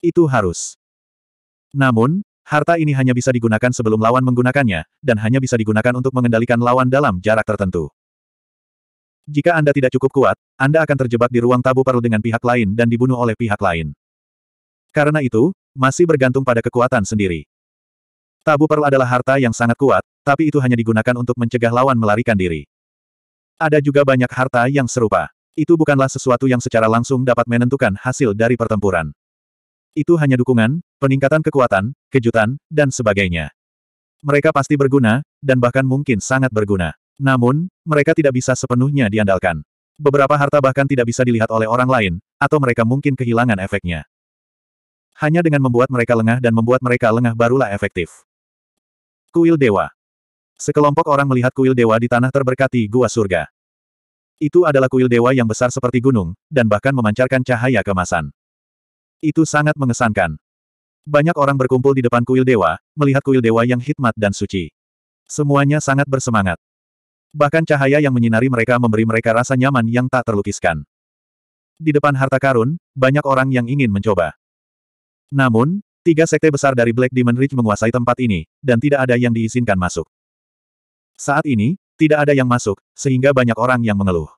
Itu harus. Namun, harta ini hanya bisa digunakan sebelum lawan menggunakannya, dan hanya bisa digunakan untuk mengendalikan lawan dalam jarak tertentu. Jika Anda tidak cukup kuat, Anda akan terjebak di ruang tabu perlu dengan pihak lain dan dibunuh oleh pihak lain. Karena itu, masih bergantung pada kekuatan sendiri. Tabu perl adalah harta yang sangat kuat, tapi itu hanya digunakan untuk mencegah lawan melarikan diri. Ada juga banyak harta yang serupa. Itu bukanlah sesuatu yang secara langsung dapat menentukan hasil dari pertempuran. Itu hanya dukungan, peningkatan kekuatan, kejutan, dan sebagainya. Mereka pasti berguna, dan bahkan mungkin sangat berguna. Namun, mereka tidak bisa sepenuhnya diandalkan. Beberapa harta bahkan tidak bisa dilihat oleh orang lain, atau mereka mungkin kehilangan efeknya. Hanya dengan membuat mereka lengah dan membuat mereka lengah barulah efektif. Kuil Dewa Sekelompok orang melihat kuil dewa di tanah terberkati gua surga. Itu adalah kuil dewa yang besar seperti gunung, dan bahkan memancarkan cahaya kemasan. Itu sangat mengesankan. Banyak orang berkumpul di depan kuil dewa, melihat kuil dewa yang hikmat dan suci. Semuanya sangat bersemangat. Bahkan cahaya yang menyinari mereka memberi mereka rasa nyaman yang tak terlukiskan. Di depan harta karun, banyak orang yang ingin mencoba. Namun, tiga sekte besar dari Black Demon Ridge menguasai tempat ini, dan tidak ada yang diizinkan masuk. Saat ini, tidak ada yang masuk, sehingga banyak orang yang mengeluh.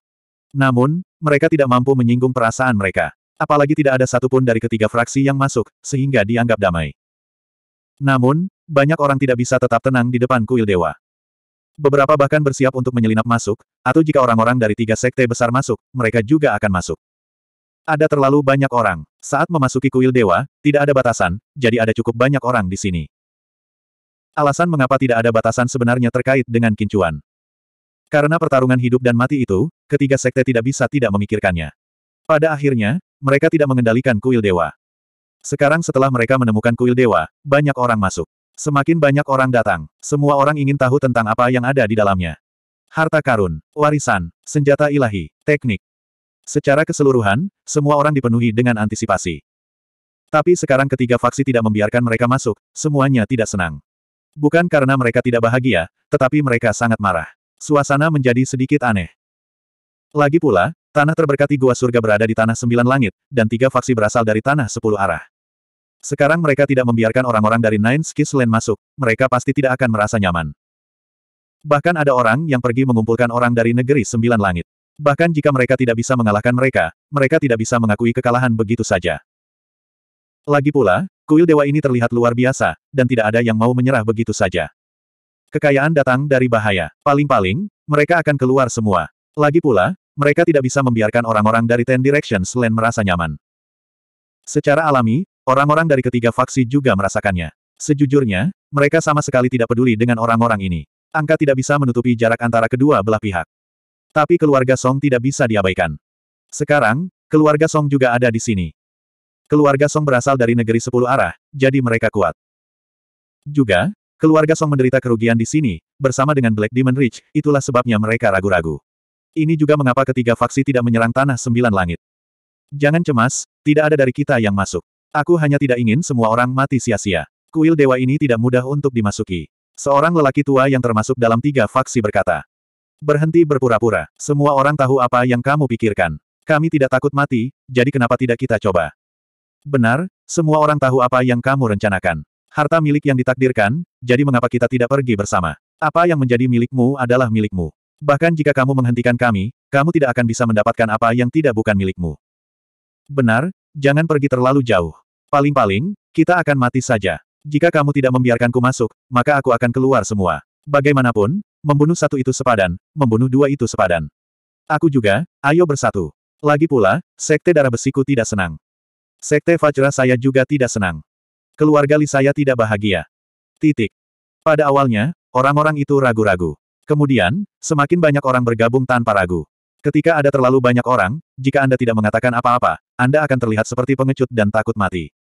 Namun, mereka tidak mampu menyinggung perasaan mereka. Apalagi tidak ada satupun dari ketiga fraksi yang masuk, sehingga dianggap damai. Namun, banyak orang tidak bisa tetap tenang di depan kuil dewa. Beberapa bahkan bersiap untuk menyelinap masuk, atau jika orang-orang dari tiga sekte besar masuk, mereka juga akan masuk. Ada terlalu banyak orang. Saat memasuki kuil dewa, tidak ada batasan, jadi ada cukup banyak orang di sini. Alasan mengapa tidak ada batasan sebenarnya terkait dengan kincuan. Karena pertarungan hidup dan mati itu, ketiga sekte tidak bisa tidak memikirkannya. Pada akhirnya, mereka tidak mengendalikan kuil dewa. Sekarang setelah mereka menemukan kuil dewa, banyak orang masuk. Semakin banyak orang datang, semua orang ingin tahu tentang apa yang ada di dalamnya. Harta karun, warisan, senjata ilahi, teknik. Secara keseluruhan, semua orang dipenuhi dengan antisipasi. Tapi sekarang ketiga faksi tidak membiarkan mereka masuk, semuanya tidak senang. Bukan karena mereka tidak bahagia, tetapi mereka sangat marah. Suasana menjadi sedikit aneh. Lagi pula, tanah terberkati gua surga berada di tanah sembilan langit, dan tiga faksi berasal dari tanah sepuluh arah. Sekarang mereka tidak membiarkan orang-orang dari Nine Skies Land masuk, mereka pasti tidak akan merasa nyaman. Bahkan ada orang yang pergi mengumpulkan orang dari negeri Sembilan Langit. Bahkan jika mereka tidak bisa mengalahkan mereka, mereka tidak bisa mengakui kekalahan begitu saja. Lagi pula, kuil dewa ini terlihat luar biasa, dan tidak ada yang mau menyerah begitu saja. Kekayaan datang dari bahaya. Paling-paling, mereka akan keluar semua. Lagi pula, mereka tidak bisa membiarkan orang-orang dari Ten Directions Land merasa nyaman. Secara alami, Orang-orang dari ketiga faksi juga merasakannya. Sejujurnya, mereka sama sekali tidak peduli dengan orang-orang ini. Angka tidak bisa menutupi jarak antara kedua belah pihak. Tapi keluarga Song tidak bisa diabaikan. Sekarang, keluarga Song juga ada di sini. Keluarga Song berasal dari negeri sepuluh arah, jadi mereka kuat. Juga, keluarga Song menderita kerugian di sini, bersama dengan Black Demon Ridge, itulah sebabnya mereka ragu-ragu. Ini juga mengapa ketiga faksi tidak menyerang tanah sembilan langit. Jangan cemas, tidak ada dari kita yang masuk. Aku hanya tidak ingin semua orang mati sia-sia. Kuil dewa ini tidak mudah untuk dimasuki. Seorang lelaki tua yang termasuk dalam tiga faksi berkata. Berhenti berpura-pura. Semua orang tahu apa yang kamu pikirkan. Kami tidak takut mati, jadi kenapa tidak kita coba? Benar, semua orang tahu apa yang kamu rencanakan. Harta milik yang ditakdirkan, jadi mengapa kita tidak pergi bersama? Apa yang menjadi milikmu adalah milikmu. Bahkan jika kamu menghentikan kami, kamu tidak akan bisa mendapatkan apa yang tidak bukan milikmu. Benar, Jangan pergi terlalu jauh. Paling-paling, kita akan mati saja. Jika kamu tidak membiarkanku masuk, maka aku akan keluar semua. Bagaimanapun, membunuh satu itu sepadan, membunuh dua itu sepadan. Aku juga, ayo bersatu. Lagi pula, Sekte Darah Besiku tidak senang. Sekte Fajra saya juga tidak senang. Keluarga Li saya tidak bahagia. Titik. Pada awalnya, orang-orang itu ragu-ragu. Kemudian, semakin banyak orang bergabung tanpa ragu. Ketika ada terlalu banyak orang, jika Anda tidak mengatakan apa-apa, Anda akan terlihat seperti pengecut dan takut mati.